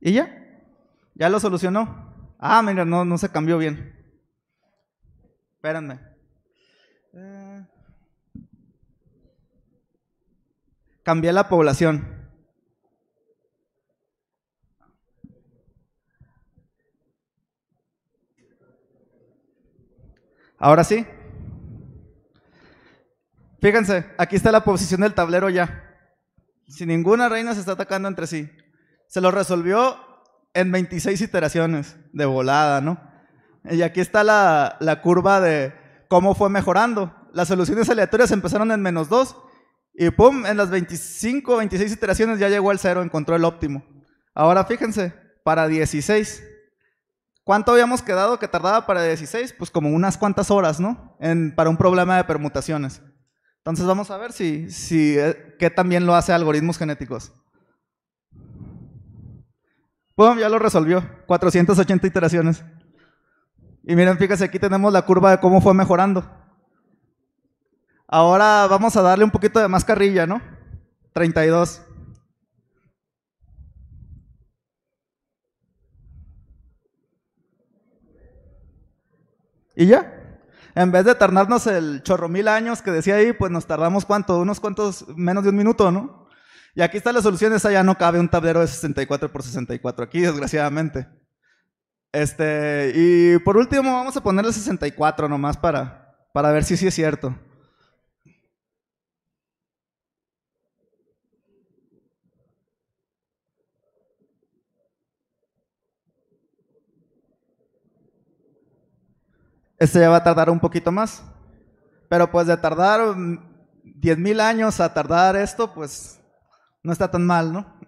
¿Y ya? ¿Ya lo solucionó? Ah, mira, no, no se cambió bien. Espérenme. Eh. Cambié la población. Ahora sí. Fíjense, aquí está la posición del tablero ya. Sin ninguna reina se está atacando entre sí. Se lo resolvió en 26 iteraciones de volada, ¿no? Y aquí está la, la curva de cómo fue mejorando. Las soluciones aleatorias empezaron en menos 2 y pum, en las 25, 26 iteraciones ya llegó al cero, encontró el óptimo. Ahora fíjense, para 16 ¿Cuánto habíamos quedado que tardaba para 16? Pues como unas cuantas horas, ¿no? para un problema de permutaciones. Entonces vamos a ver si, si eh, qué también lo hace algoritmos genéticos. Bueno, ya lo resolvió. 480 iteraciones. Y miren, fíjense, aquí tenemos la curva de cómo fue mejorando. Ahora vamos a darle un poquito de carrilla, ¿no? 32. Y ya. En vez de tardarnos el chorro mil años que decía ahí, pues nos tardamos cuánto, unos cuantos, menos de un minuto, ¿no? Y aquí está la solución, esa ya no cabe un tablero de 64 por 64 aquí, desgraciadamente. Este, y por último vamos a ponerle 64 nomás para, para ver si sí es cierto. este ya va a tardar un poquito más. Pero pues de tardar 10.000 años a tardar esto, pues no está tan mal, ¿no?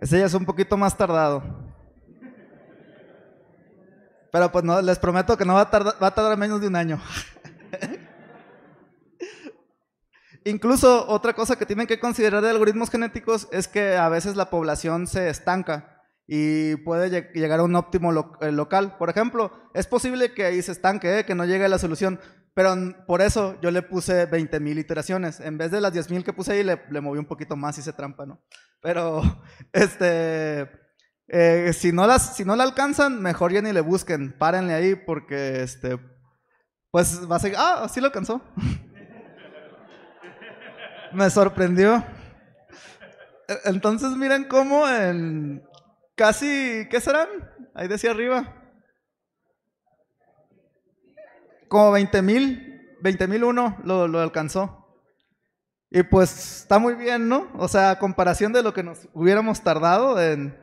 Ese ya es un poquito más tardado. Pero pues no, les prometo que no va a tardar, va a tardar menos de un año. *laughs* Incluso otra cosa que tienen que considerar de algoritmos genéticos es que a veces la población se estanca y puede llegar a un óptimo eh, local. Por ejemplo, es posible que ahí se estanque, ¿eh? que no llegue a la solución, pero por eso yo le puse 20.000 iteraciones. En vez de las 10.000 que puse ahí, le, moví un poquito más y se trampa, ¿no? Pero, *laughs* este, eh, si, no las, si no la alcanzan, mejor ya ni le busquen, párenle ahí porque, este, pues va a seguir, ah, sí lo alcanzó. *laughs* Me sorprendió. E-, entonces miren cómo en, casi, ¿qué serán? Ahí decía arriba. Como 20.000, mil, uno lo, alcanzó. Y pues está muy bien, ¿no? O sea, a comparación de lo que nos hubiéramos tardado en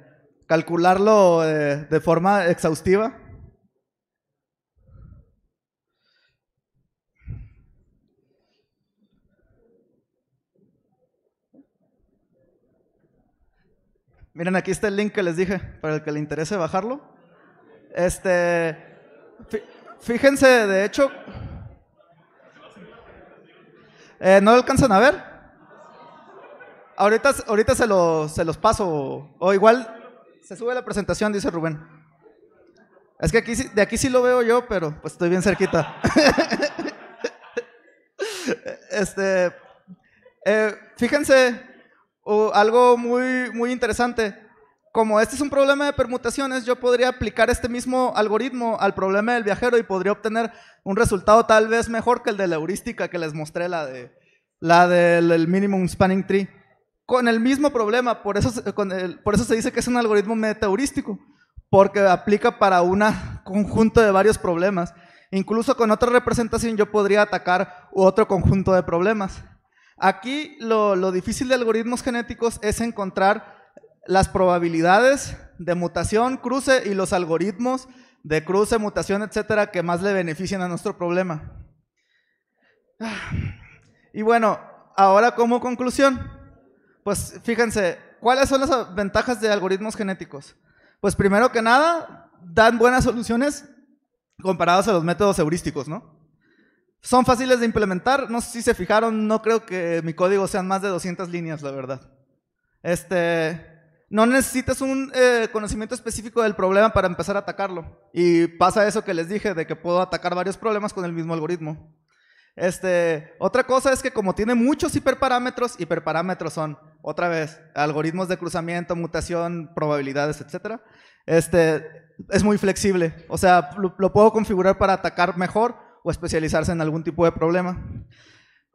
calcularlo eh, de forma exhaustiva. Miren, aquí está el link que les dije, para el que le interese bajarlo. Este, fíjense, de hecho, eh, ¿no alcanzan a ver? Ahorita, ahorita se, los, se los paso, o igual se sube la presentación, dice Rubén. Es que aquí, de aquí sí lo veo yo, pero pues estoy bien cerquita. *laughs* este, eh, fíjense, o algo muy, muy interesante. Como este es un problema de permutaciones, yo podría aplicar este mismo algoritmo al problema del viajero y podría obtener un resultado tal vez mejor que el de la heurística que les mostré, la, de, la del minimum spanning tree. Con el mismo problema, por eso, por eso se dice que es un algoritmo metaheurístico, porque aplica para un conjunto de varios problemas. Incluso con otra representación yo podría atacar otro conjunto de problemas. Aquí lo, difícil de algoritmos genéticos es encontrar las probabilidades de mutación, cruce y los algoritmos de cruce, mutación, etcétera, que más le benefician a nuestro problema. Y bueno, ahora como conclusión, pues fíjense, ¿cuáles son las ventajas de algoritmos genéticos? Pues primero que nada, dan buenas soluciones comparadas a los métodos heurísticos, ¿no? Son fáciles de implementar. No sé si se fijaron, no creo que mi código sean más de 200 líneas, la verdad. Este, no necesitas un eh, conocimiento específico del problema para empezar a atacarlo. Y pasa eso que les dije, de que puedo atacar varios problemas con el mismo algoritmo. Este, otra cosa es que como tiene muchos hiperparámetros, hiperparámetros son, otra vez, algoritmos de cruzamiento, mutación, probabilidades, etc. Este, es muy flexible, o sea, lo puedo configurar para atacar mejor o especializarse en algún tipo de problema.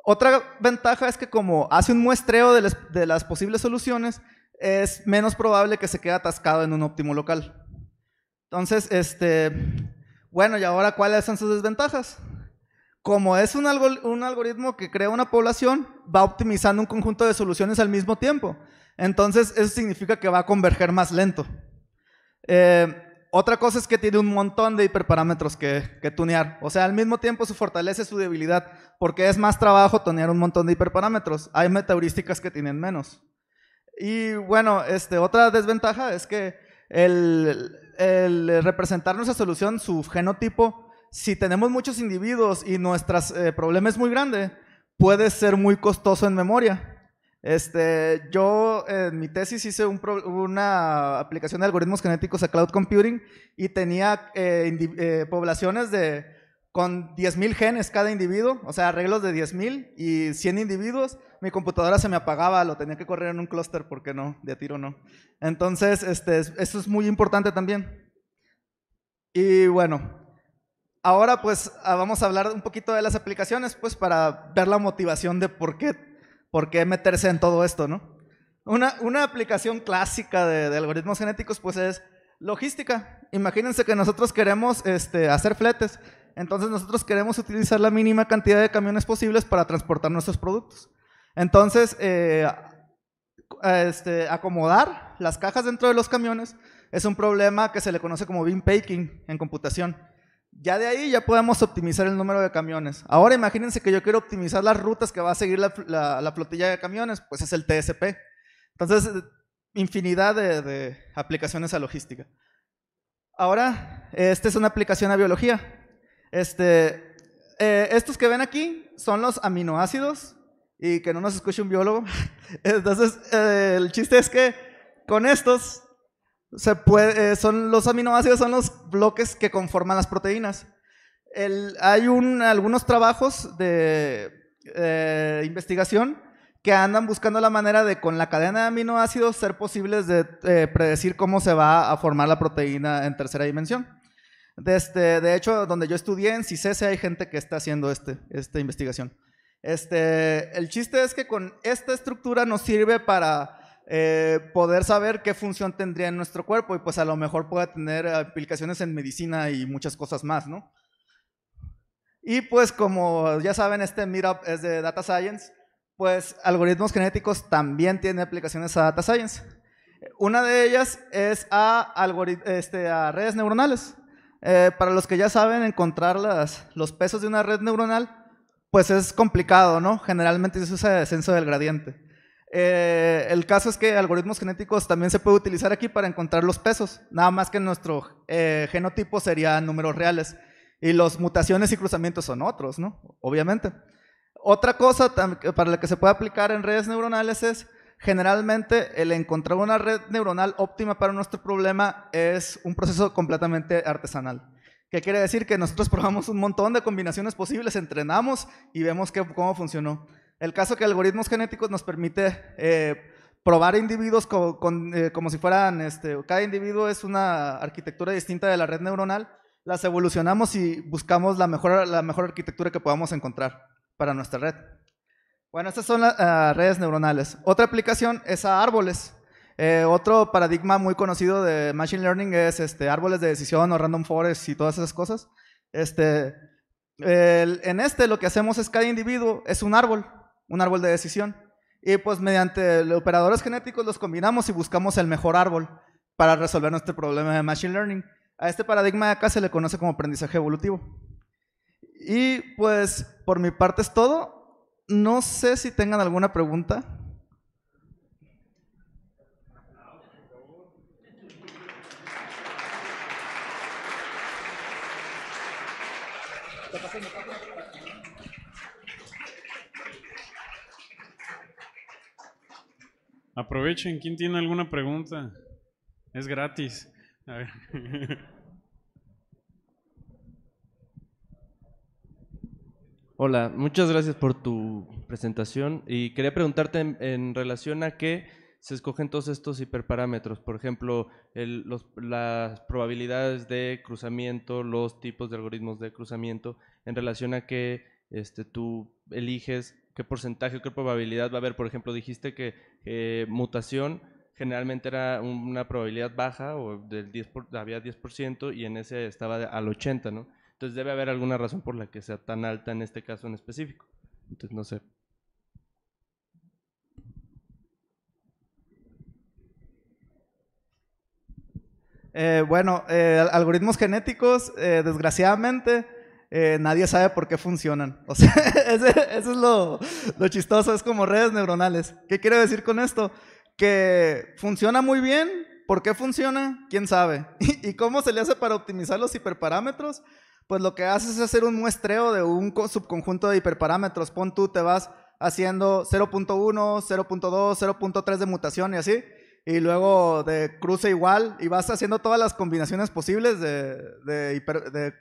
Otra ventaja es que como hace un muestreo de las, posibles soluciones, es menos probable que se quede atascado en un óptimo local. Entonces, este, bueno, ¿y ahora cuáles son sus desventajas? Como es un, algoritmo que crea una población, va optimizando un conjunto de soluciones al mismo tiempo. Entonces, eso significa que va a converger más lento. Eh, otra cosa es que tiene un montón de hiperparámetros que, tunear. O sea, al mismo tiempo su fortaleza es su debilidad, porque es más trabajo tunear un montón de hiperparámetros. Hay metaheurísticas que tienen menos. Y bueno, este, otra desventaja es que el, representar nuestra solución, su genotipo, si tenemos muchos individuos y nuestro eh, problema es muy grande, puede ser muy costoso en memoria. Este, yo en mi tesis hice una aplicación de algoritmos genéticos a cloud computing y tenía eh, eh, poblaciones de con 10.000 genes cada individuo, o sea, arreglos de 10.000 y 100 individuos. Mi computadora se me apagaba, lo tenía que correr en un clúster, porque no, de tiro no. Entonces, este, eso es muy importante también. Y bueno, ahora pues ah, vamos a hablar un poquito de las aplicaciones, pues para ver la motivación de por qué ¿por qué meterse en todo esto, no? Una, aplicación clásica de, algoritmos genéticos, pues es logística. Imagínense que nosotros queremos este, hacer fletes. Entonces nosotros queremos utilizar la mínima cantidad de camiones posibles para transportar nuestros productos. Entonces, eh, este, acomodar las cajas dentro de los camiones es un problema que se le conoce como bin packing en computación. Ya de ahí ya podemos optimizar el número de camiones. Ahora imagínense que yo quiero optimizar las rutas que va a seguir la, flotilla de camiones, pues es el TSP. Entonces, infinidad de, aplicaciones a logística. Ahora, esta es una aplicación a biología. Este, eh, estos que ven aquí son los aminoácidos y que no nos escuche un biólogo. *laughs* Entonces, eh, el chiste es que con estos puede, eh, son, los aminoácidos son los bloques que conforman las proteínas. hay un, algunos trabajos de eh, investigación que andan buscando la manera de con la cadena de aminoácidos ser posibles de eh, predecir cómo se va a formar la proteína en tercera dimensión. este, de hecho, donde yo estudié en CICESE hay gente que está haciendo este, esta investigación. Este, el chiste es que con esta estructura nos sirve para eh, poder saber qué función tendría en nuestro cuerpo y pues a lo mejor pueda tener aplicaciones en medicina y muchas cosas más, ¿no? Y pues como ya saben, este meetup es de Data Science, pues algoritmos genéticos también tienen aplicaciones a Data Science. Una de ellas es a, este, redes neuronales. Eh, para los que ya saben, encontrar los pesos de una red neuronal, pues es complicado, ¿no? Generalmente se usa descenso del gradiente. Eh, el caso es que algoritmos genéticos también se puede utilizar aquí para encontrar los pesos, nada más que nuestro eh, genotipo serían números reales y las mutaciones y cruzamientos son otros, ¿no? Obviamente. Otra cosa para la que se puede aplicar en redes neuronales es, generalmente, el encontrar una red neuronal óptima para nuestro problema es un proceso completamente artesanal. ¿Qué quiere decir? Que nosotros *laughs* probamos un montón de combinaciones posibles, entrenamos y vemos cómo funcionó. El caso que algoritmos genéticos nos permite eh, probar individuos eh, como si fueran, este, cada individuo es una arquitectura distinta de la red neuronal, las evolucionamos y buscamos la mejor, la mejor arquitectura que podamos encontrar para nuestra red. Bueno, estas son las ah, redes neuronales. Otra aplicación es a árboles. Eh, otro paradigma muy conocido de Machine Learning es este, árboles de decisión o random forest y todas esas cosas. Este, en este lo que hacemos es cada individuo es un árbol un árbol de decisión. Y pues mediante operadores genéticos los combinamos y buscamos el mejor árbol para resolver nuestro problema de Machine Learning. A este paradigma de acá se le conoce como aprendizaje evolutivo. Y pues por mi parte es todo. No sé si tengan alguna pregunta. Aprovechen, ¿quién tiene alguna pregunta? Es gratis. *laughs* Hola, muchas gracias por tu presentación y quería preguntarte en, relación a qué se escogen todos estos hiperparámetros, por ejemplo, las probabilidades de cruzamiento, los tipos de algoritmos de cruzamiento, en relación a qué este, tú eliges qué porcentaje, qué probabilidad va a haber. Por ejemplo, dijiste que eh, mutación generalmente era una probabilidad baja o del 10 había 10% y en ese estaba al 80, ¿no? Entonces debe haber alguna razón por la que sea tan alta en este caso en específico. Entonces no sé. Eh, bueno, eh, algoritmos genéticos, desgraciadamente, eh, nadie sabe por qué funcionan. *laughs* O sea, eso es lo, chistoso, es como redes neuronales. ¿Qué quiero decir con esto? Que funciona muy bien, ¿por qué funciona? ¿Quién sabe? *laughs* ¿Y cómo se le hace para optimizar los hiperparámetros? Pues lo que haces es hacer un muestreo de un subconjunto de hiperparámetros. Pon tú, te vas haciendo 0.1, 0.2, 0.3 de mutación y así y luego de cruce igual y vas haciendo todas las combinaciones posibles de, de, de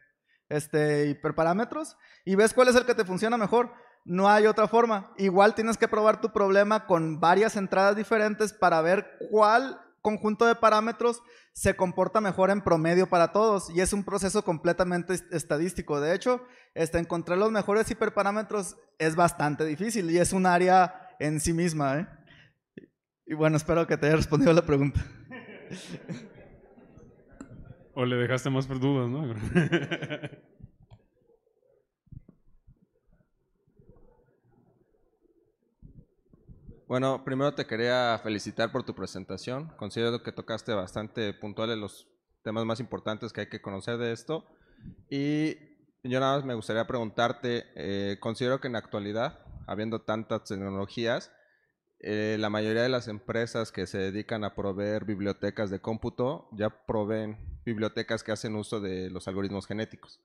este, hiperparámetros y ves cuál es el que te funciona mejor. No hay otra forma. Igual tienes que probar tu problema con varias entradas diferentes para ver cuál conjunto de parámetros se comporta mejor en promedio para todos y es un proceso completamente estadístico. De hecho, este, encontrar los mejores hiperparámetros es bastante difícil y es un área en sí misma. ¿eh? Y bueno, espero que te haya respondido la pregunta. *laughs* O le dejaste más perdudas, dudas, ¿no? *laughs* Bueno, primero te quería felicitar por tu presentación. Considero que tocaste bastante puntuales los temas más importantes que hay que conocer de esto. Y yo nada más me gustaría preguntarte, eh, considero que en la actualidad, habiendo tantas tecnologías, eh, la mayoría de las empresas que se dedican a proveer bibliotecas de cómputo ya proveen bibliotecas que hacen uso de los algoritmos genéticos.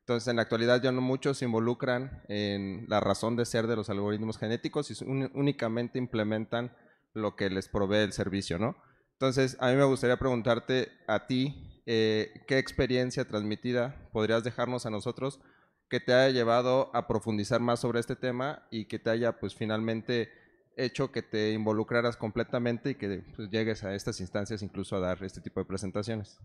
Entonces, en la actualidad ya no muchos se involucran en la razón de ser de los algoritmos genéticos y únicamente implementan lo que les provee el servicio, ¿no? Entonces, a mí me gustaría preguntarte a ti, eh, ¿qué experiencia transmitida podrías dejarnos a nosotros que te haya llevado a profundizar más sobre este tema y que te haya, pues, finalmente hecho que te involucraras completamente y que pues, llegues a estas instancias incluso a dar este tipo de presentaciones?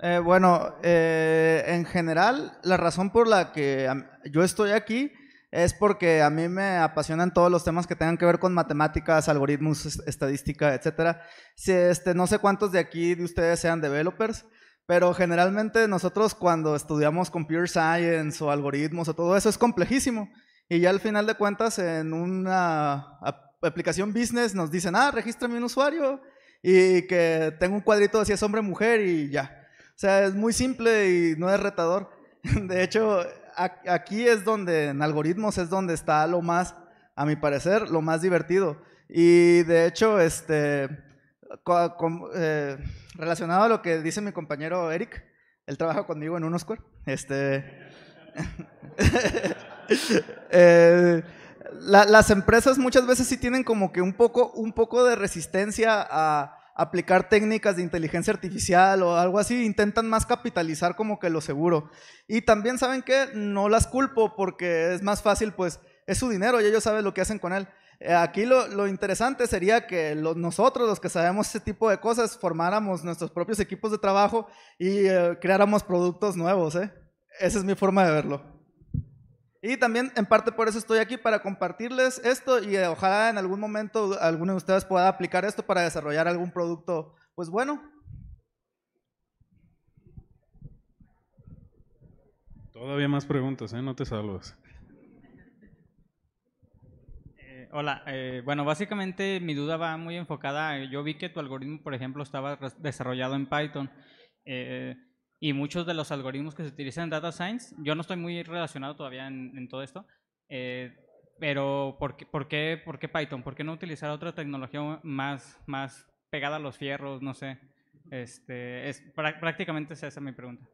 Eh, bueno, eh, en general, la razón por la que yo estoy aquí es porque a mí me apasionan todos los temas que tengan que ver con matemáticas, algoritmos, estadística, etc. Este, no sé cuántos de aquí de ustedes sean developers, pero generalmente nosotros cuando estudiamos computer science o algoritmos o todo eso es complejísimo. Y ya al final de cuentas, en una aplicación business nos dicen, ah, regístrame un usuario y que tengo un cuadrito de si es hombre o mujer y ya. O sea, es muy simple y no es retador. *laughs* De hecho, aquí es donde, en algoritmos es donde está lo más, a mi parecer, lo más divertido. Y de hecho, este, eh, relacionado a lo que dice mi compañero Eric, él trabaja conmigo en Unosquare, este, *laughs* eh, las empresas muchas veces sí tienen como que un poco, un poco de resistencia a aplicar técnicas de inteligencia artificial o algo así, intentan más capitalizar como que lo seguro. Y también saben que no las culpo porque es más fácil, pues es su dinero y ellos saben lo que hacen con él. Eh, aquí lo, interesante sería que nosotros, los que sabemos ese tipo de cosas, formáramos nuestros propios equipos de trabajo y eh, creáramos productos nuevos. ¿eh? Esa es mi forma de verlo. Y también en parte por eso estoy aquí, para compartirles esto y eh, ojalá en algún momento alguno de ustedes pueda aplicar esto para desarrollar algún producto, pues bueno. Todavía más preguntas, ¿eh? no te salvas. Eh, hola, eh, bueno, básicamente mi duda va muy enfocada. Yo vi que tu algoritmo, por ejemplo, estaba desarrollado en Python y muchos de los algoritmos que se utilizan en Data Science, yo no estoy muy relacionado todavía en, todo esto, eh, pero ¿por qué, Python? ¿Por qué no utilizar otra tecnología más, más pegada a los fierros? No sé. Este, es, prácticamente es mi pregunta.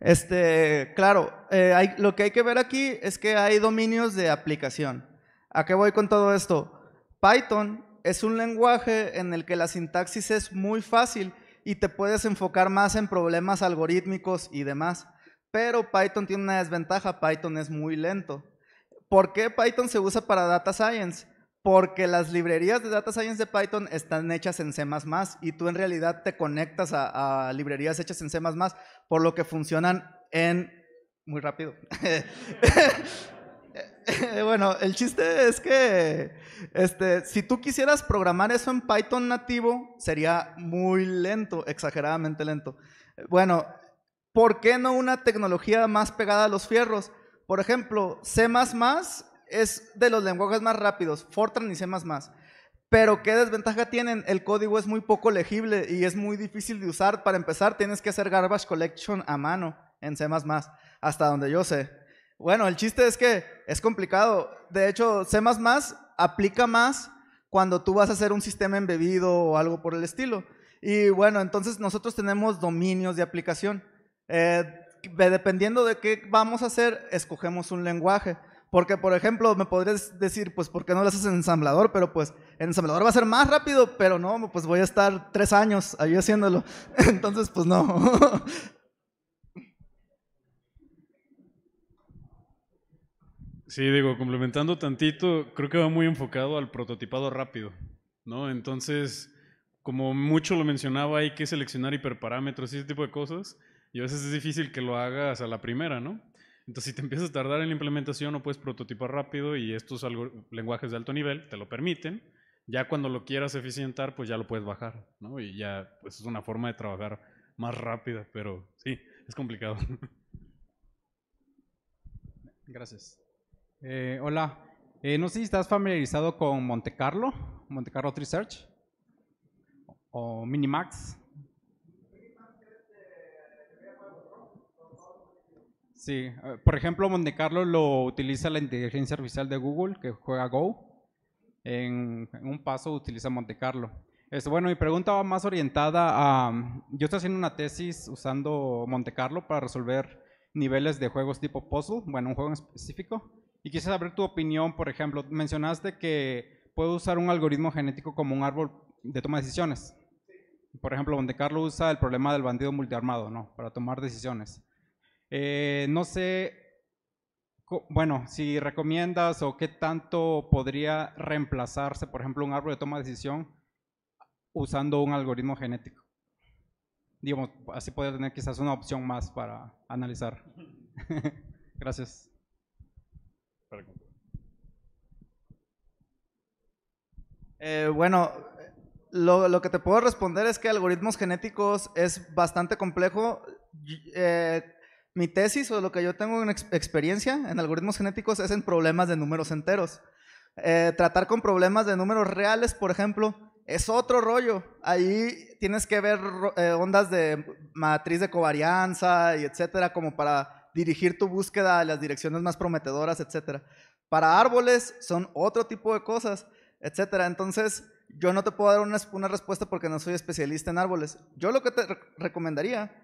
Este, claro, eh, lo que hay que ver aquí es que hay dominios de aplicación. ¿A qué voy con todo esto? Python es un lenguaje en el que la sintaxis es muy fácil y te puedes enfocar más en problemas algorítmicos y demás. Pero Python tiene una desventaja, Python es muy lento. ¿Por qué Python se usa para Data Science? Porque las librerías de Data Science de Python están hechas en C++ y tú en realidad te conectas a, librerías hechas en C++, por lo que funcionan en... Muy rápido. *laughs* *laughs* bueno, el chiste es que este, si tú quisieras programar eso en Python nativo, sería muy lento, exageradamente lento. Bueno, ¿por qué no una tecnología más pegada a los fierros? Por ejemplo, C es de los lenguajes más rápidos, Fortran y C. Pero qué desventaja tienen, el código es muy poco legible y es muy difícil de usar. Para empezar, tienes que hacer garbage collection a mano en C, hasta donde yo sé. Bueno, el chiste es que es complicado. De hecho, C aplica más cuando tú vas a hacer un sistema embebido o algo por el estilo. Y bueno, entonces nosotros tenemos dominios de aplicación. Eh, dependiendo de qué vamos a hacer, escogemos un lenguaje. Porque, por ejemplo, me podrías decir, pues, ¿por qué no lo haces en ensamblador? Pero, pues, en ensamblador va a ser más rápido, pero no, pues voy a estar tres años ahí haciéndolo. *laughs* Entonces, pues, no. *laughs* Sí, digo, complementando tantito, creo que va muy enfocado al prototipado rápido, ¿no? Entonces, como mucho lo mencionaba, hay que seleccionar hiperparámetros y ese tipo de cosas, y a veces es difícil que lo hagas a la primera, ¿no? Entonces, si te empiezas a tardar en la implementación, no puedes prototipar rápido y estos lenguajes de alto nivel te lo permiten. Ya cuando lo quieras eficientar, pues ya lo puedes bajar, ¿no? Y ya, pues es una forma de trabajar más rápida, pero sí, es complicado. *laughs* Gracias. Eh, hola, eh, no sé si estás familiarizado con Monte Carlo, Monte Carlo Tree Search o Minimax. Sí, eh, por ejemplo, Monte Carlo lo utiliza la inteligencia artificial de Google que juega Go. En, un paso utiliza Monte Carlo. Este, bueno, mi pregunta va más orientada a... Yo estoy haciendo una tesis usando Monte Carlo para resolver niveles de juegos tipo puzzle, bueno, un juego específico. Y quise saber tu opinión, por ejemplo, mencionaste que puedo usar un algoritmo genético como un árbol de toma de decisiones. Por ejemplo, donde Carlos usa el problema del bandido multiarmado, ¿no? Para tomar decisiones. Eh, no sé, bueno, si recomiendas o qué tanto podría reemplazarse, por ejemplo, un árbol de toma de decisión usando un algoritmo genético. Digamos, así podría tener quizás una opción más para analizar. *laughs* Gracias. Eh, bueno, lo, que te puedo responder es que algoritmos genéticos es bastante complejo. Eh, mi tesis o lo que yo tengo en experiencia en algoritmos genéticos es en problemas de números enteros. Eh, tratar con problemas de números reales, por ejemplo, es otro rollo. Ahí tienes que ver ondas de matriz de covarianza y etcétera, como para dirigir tu búsqueda a las direcciones más prometedoras, etcétera. Para árboles son otro tipo de cosas, etcétera. Entonces, yo no te puedo dar una, una respuesta porque no soy especialista en árboles. Yo lo que te recomendaría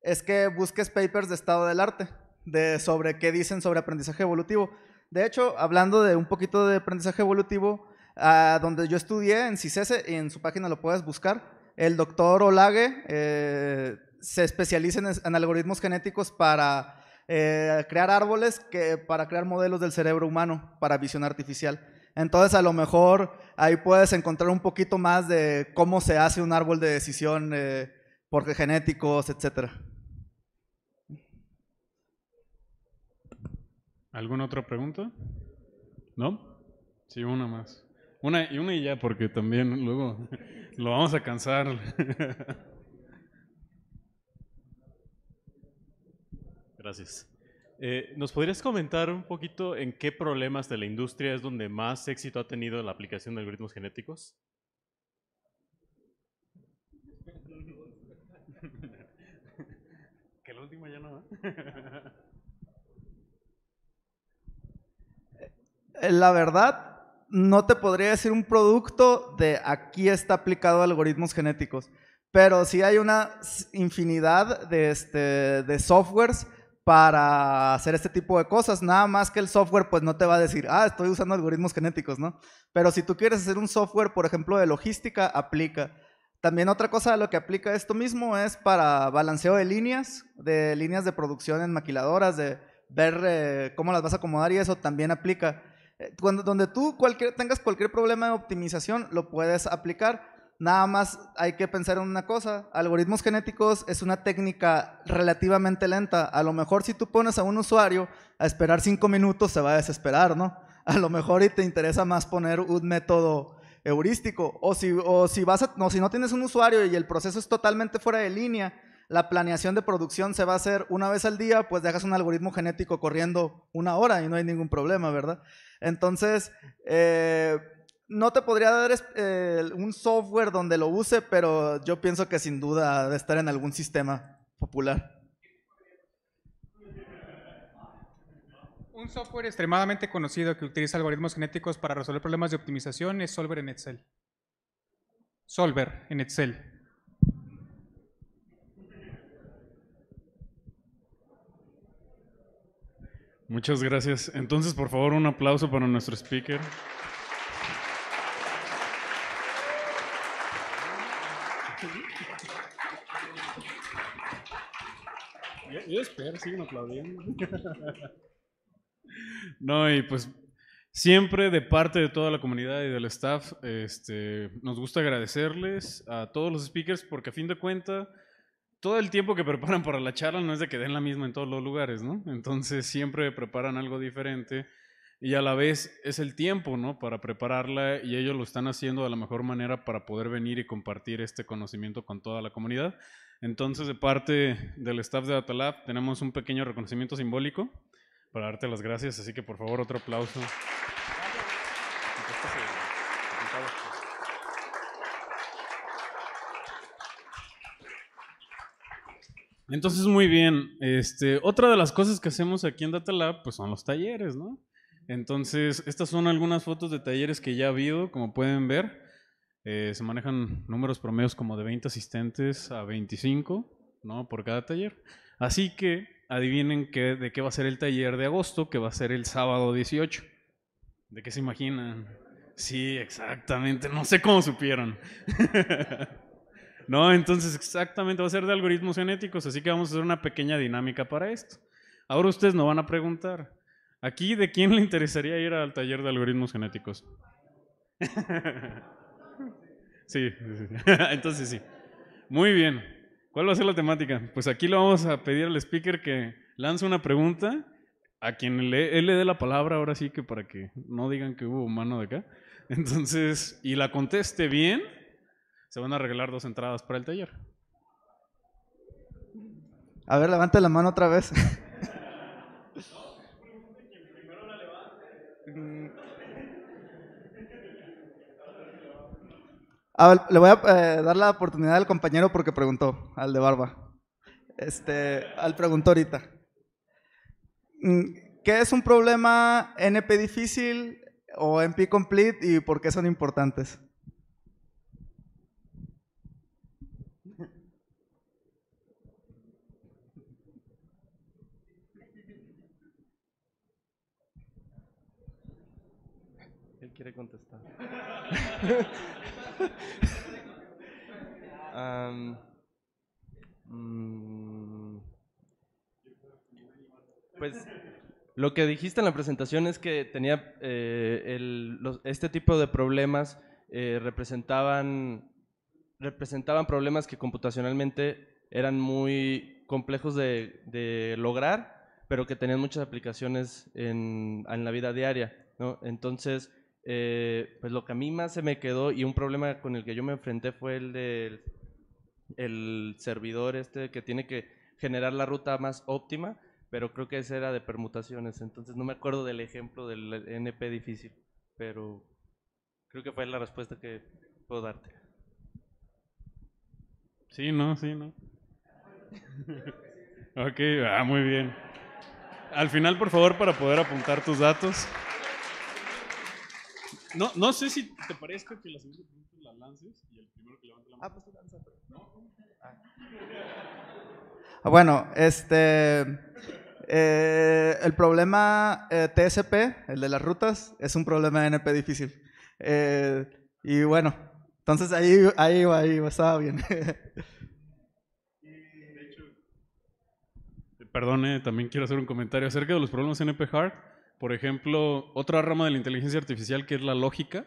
es que busques papers de estado del arte, de sobre qué dicen sobre aprendizaje evolutivo. De hecho, hablando de un poquito de aprendizaje evolutivo, ah, donde yo estudié en CISESE, y en su página lo puedes buscar, el doctor Olague eh, se especializa en algoritmos genéticos para eh, crear árboles que, para crear modelos del cerebro humano, para visión artificial. Entonces a lo mejor ahí puedes encontrar un poquito más de cómo se hace un árbol de decisión, eh, porque genéticos, etcétera. ¿Alguna otra pregunta? ¿No? Sí, una más. Una y una y ya, porque también luego *laughs* lo vamos a cansar. *laughs* gracias. Eh, ¿Nos podrías comentar un poquito en qué problemas de la industria es donde más éxito ha tenido la aplicación de algoritmos genéticos? *laughs* que la último ya no. ¿eh? Eh, la verdad, no te podría decir un producto de aquí está aplicado algoritmos genéticos, pero sí hay una infinidad de, este, de softwares para hacer este tipo de cosas, nada más que el software pues no te va a decir, ah, estoy usando algoritmos genéticos, ¿no? Pero si tú quieres hacer un software, por ejemplo, de logística, aplica. También otra cosa de lo que aplica esto mismo es para balanceo de líneas, de líneas de producción en maquiladoras, de ver eh, cómo las vas a acomodar y eso también aplica. Eh, cuando, donde tú cualquier, tengas cualquier problema de optimización, lo puedes aplicar. Nada más hay que pensar en una cosa, algoritmos genéticos es una técnica relativamente lenta. A lo mejor si tú pones a un usuario a esperar cinco minutos se va a desesperar, ¿no? A lo mejor y te interesa más poner un método heurístico. O si, o si, vas no, si no tienes un usuario y el proceso es totalmente fuera de línea, la planeación de producción se va a hacer una vez al día, pues dejas un algoritmo genético corriendo una hora y no hay ningún problema, ¿verdad? Entonces, eh, no te podría dar eh, un software donde lo use, pero yo pienso que sin duda debe estar en algún sistema popular. Un software extremadamente conocido que utiliza algoritmos genéticos para resolver problemas de optimización es Solver en Excel. Solver en Excel. Muchas gracias. Entonces, por favor, un aplauso para nuestro speaker. Yo siguen aplaudiendo. No, y pues siempre de parte de toda la comunidad y del staff, este, nos gusta agradecerles a todos los speakers porque a fin de cuenta todo el tiempo que preparan para la charla no es de que den la misma en todos los lugares, ¿no? Entonces siempre preparan algo diferente y a la vez es el tiempo, ¿no? Para prepararla y ellos lo están haciendo de la mejor manera para poder venir y compartir este conocimiento con toda la comunidad. Entonces, de parte del staff de Datalab, tenemos un pequeño reconocimiento simbólico para darte las gracias, así que por favor otro aplauso. Entonces, muy bien. Este, otra de las cosas que hacemos aquí en Datalab pues son los talleres, ¿no? Entonces, estas son algunas fotos de talleres que ya ha habido, como pueden ver. Eh, se manejan números promedios como de 20 asistentes a 25, ¿no? Por cada taller. Así que adivinen qué de qué va a ser el taller de agosto, que va a ser el sábado 18. ¿De qué se imaginan? Sí, exactamente. No sé cómo supieron. *laughs* no, entonces exactamente va a ser de algoritmos genéticos, así que vamos a hacer una pequeña dinámica para esto. Ahora ustedes nos van a preguntar, ¿aquí de quién le interesaría ir al taller de algoritmos genéticos? *laughs* Sí, *laughs* entonces sí. Muy bien. ¿Cuál va a ser la temática? Pues aquí le vamos a pedir al speaker que lance una pregunta a quien él le dé la palabra, ahora sí que para que no digan que hubo mano de acá. *laughs* Entonces, y la conteste bien, se van a arreglar dos entradas para el taller. A ver, levante la mano otra vez. *laughs* le voy a eh, dar la oportunidad al compañero porque preguntó, al de barba. Este, al preguntó ahorita. Mm, ¿Qué es un problema NP difícil o NP complete y por qué son importantes? Él quiere contestar. *laughs* Mm, pues lo que dijiste en la presentación es que tenía eh, este tipo de problemas eh, representaban representaban problemas que computacionalmente eran muy complejos de, lograr, pero que tenían muchas aplicaciones en, la vida diaria. ¿no? Entonces, eh, pues lo que a mí más se me quedó y un problema con el que yo me enfrenté fue el del el servidor este que tiene que generar la ruta más óptima, pero creo que ese era de permutaciones, entonces no me acuerdo del ejemplo del NP difícil, pero creo que fue la respuesta que puedo darte. Sí, no, sí, no. *laughs* ok, ah, muy bien. Al final, por favor, para poder apuntar tus datos. No, no sé si te parezca que la segunda pregunta la lances y el primero que levanta la mano. Ah, pues lanza, ah. Ah, Bueno, este. Eh, el problema eh, TSP, el de las rutas, es un problema NP difícil. Eh, y bueno, entonces ahí, ahí, ahí estaba bien. *laughs* perdone, también quiero hacer un comentario acerca de los problemas NP Hard. Por ejemplo, otra rama de la inteligencia artificial que es la lógica.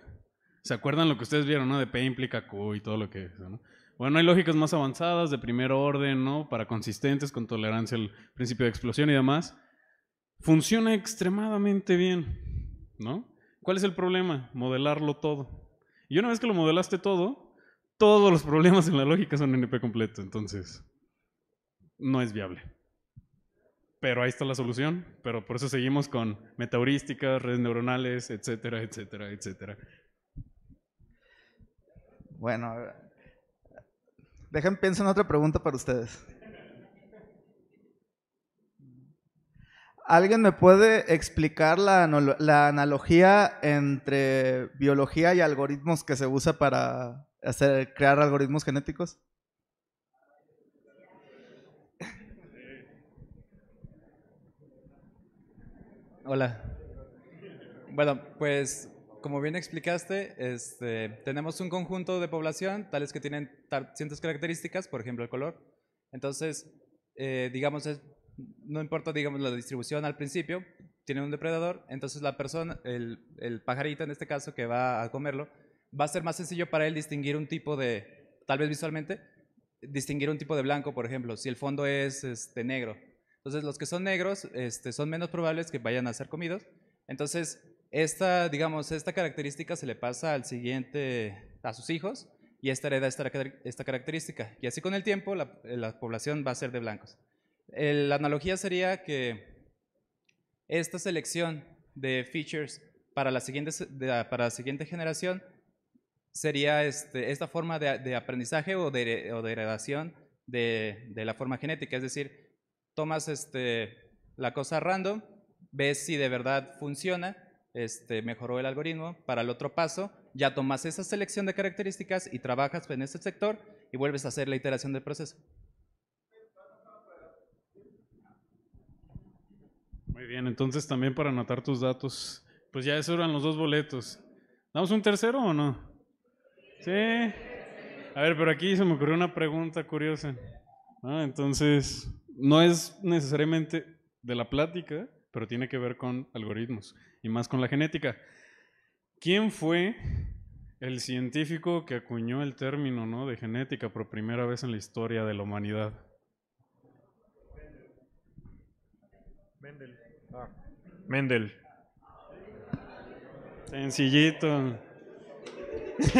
¿Se acuerdan lo que ustedes vieron, no? De P implica Q y todo lo que es, ¿no? Bueno, hay lógicas más avanzadas, de primer orden, ¿no? Para consistentes, con tolerancia al principio de explosión y demás. Funciona extremadamente bien, ¿no? ¿Cuál es el problema? Modelarlo todo. Y una vez que lo modelaste todo, todos los problemas en la lógica son NP completo, entonces no es viable pero ahí está la solución, pero por eso seguimos con metaurísticas, redes neuronales, etcétera, etcétera, etcétera. Bueno, dejen. pienso en otra pregunta para ustedes. ¿Alguien me puede explicar la, la, analogía entre biología y algoritmos que se usa para hacer, crear algoritmos genéticos? Hola. Bueno, pues como bien explicaste, este, tenemos un conjunto de población, tales que tienen ciertas características, por ejemplo el color. Entonces, eh, digamos, no importa digamos, la distribución al principio, tiene un depredador, entonces la persona, el, el pajarito en este caso que va a comerlo, va a ser más sencillo para él distinguir un tipo de, tal vez visualmente, distinguir un tipo de blanco, por ejemplo, si el fondo es este, negro entonces, los que son negros este, son menos probables que vayan a ser comidos. Entonces, esta, digamos, esta característica se le pasa al siguiente, a sus hijos, y esta hereda esta, característica. Y así con el tiempo, la, población va a ser de blancos. la analogía sería que esta selección de features para la siguiente, para la siguiente generación sería este, esta forma de, aprendizaje o de, o de heredación de la forma genética, es decir, tomas este, la cosa random, ves si de verdad funciona, este, mejoró el algoritmo para el otro paso, ya tomas esa selección de características y trabajas en este sector y vuelves a hacer la iteración del proceso. Muy bien, entonces también para anotar tus datos, pues ya eso eran los dos boletos. ¿Damos un tercero o no? Sí. A ver, pero aquí se me ocurrió una pregunta curiosa. entonces, no es necesariamente de la plática, pero tiene que ver con algoritmos y más con la genética. ¿Quién fue el científico que acuñó el término ¿no? de genética por primera vez en la historia de la humanidad? Mendel. Ah, Mendel. Sencillito. *laughs*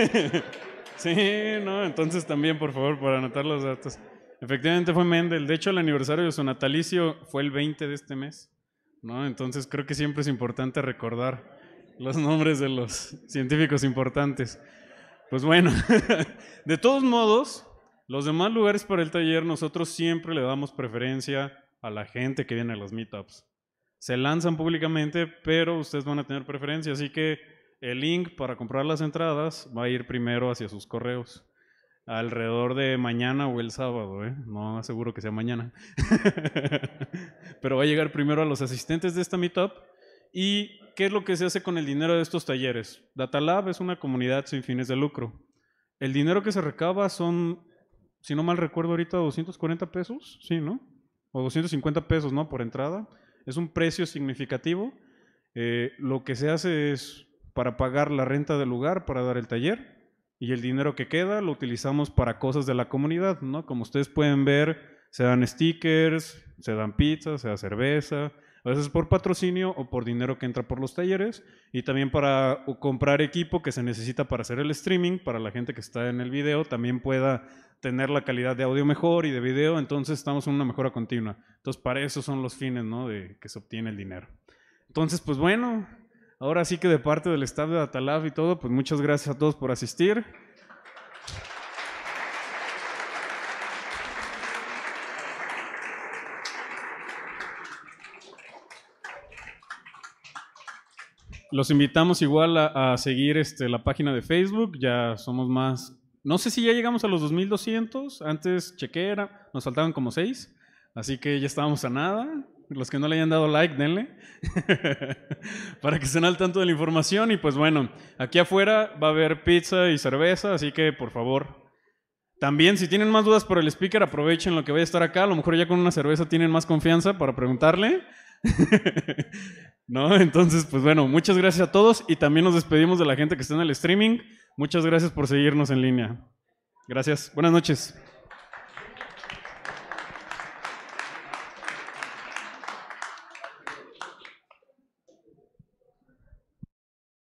sí, no, entonces también, por favor, para anotar los datos. Efectivamente fue Mendel. De hecho, el aniversario de su natalicio fue el 20 de este mes. ¿no? Entonces creo que siempre es importante recordar los nombres de los científicos importantes. Pues bueno, *laughs* de todos modos, los demás lugares para el taller nosotros siempre le damos preferencia a la gente que viene a los meetups. Se lanzan públicamente, pero ustedes van a tener preferencia, así que el link para comprar las entradas va a ir primero hacia sus correos alrededor de mañana o el sábado, ¿eh? no aseguro que sea mañana, *laughs* pero va a llegar primero a los asistentes de esta meetup. ¿Y qué es lo que se hace con el dinero de estos talleres? Datalab es una comunidad sin fines de lucro. El dinero que se recaba son, si no mal recuerdo ahorita, 240 pesos, sí, ¿no? O 250 pesos, ¿no? Por entrada. Es un precio significativo. Eh, lo que se hace es para pagar la renta del lugar, para dar el taller y el dinero que queda lo utilizamos para cosas de la comunidad, ¿no? Como ustedes pueden ver, se dan stickers, se dan pizzas, se da cerveza, a veces por patrocinio o por dinero que entra por los talleres y también para comprar equipo que se necesita para hacer el streaming, para la gente que está en el video también pueda tener la calidad de audio mejor y de video, entonces estamos en una mejora continua. Entonces para eso son los fines, ¿no? De que se obtiene el dinero. Entonces, pues bueno, Ahora sí que de parte del staff de Atalaf y todo, pues muchas gracias a todos por asistir. Los invitamos igual a, seguir este, la página de Facebook, ya somos más... No sé si ya llegamos a los 2200, antes chequera, nos faltaban como 6, así que ya estábamos a nada. Los que no le hayan dado like, denle. *laughs* Para que estén al tanto de la información. Y pues bueno, aquí afuera va a haber pizza y cerveza, así que por favor. También, si tienen más dudas por el speaker, aprovechen lo que voy a estar acá. A lo mejor ya con una cerveza tienen más confianza para preguntarle. *laughs* ¿No? Entonces, pues bueno, muchas gracias a todos y también nos despedimos de la gente que está en el streaming. Muchas gracias por seguirnos en línea. Gracias. Buenas noches.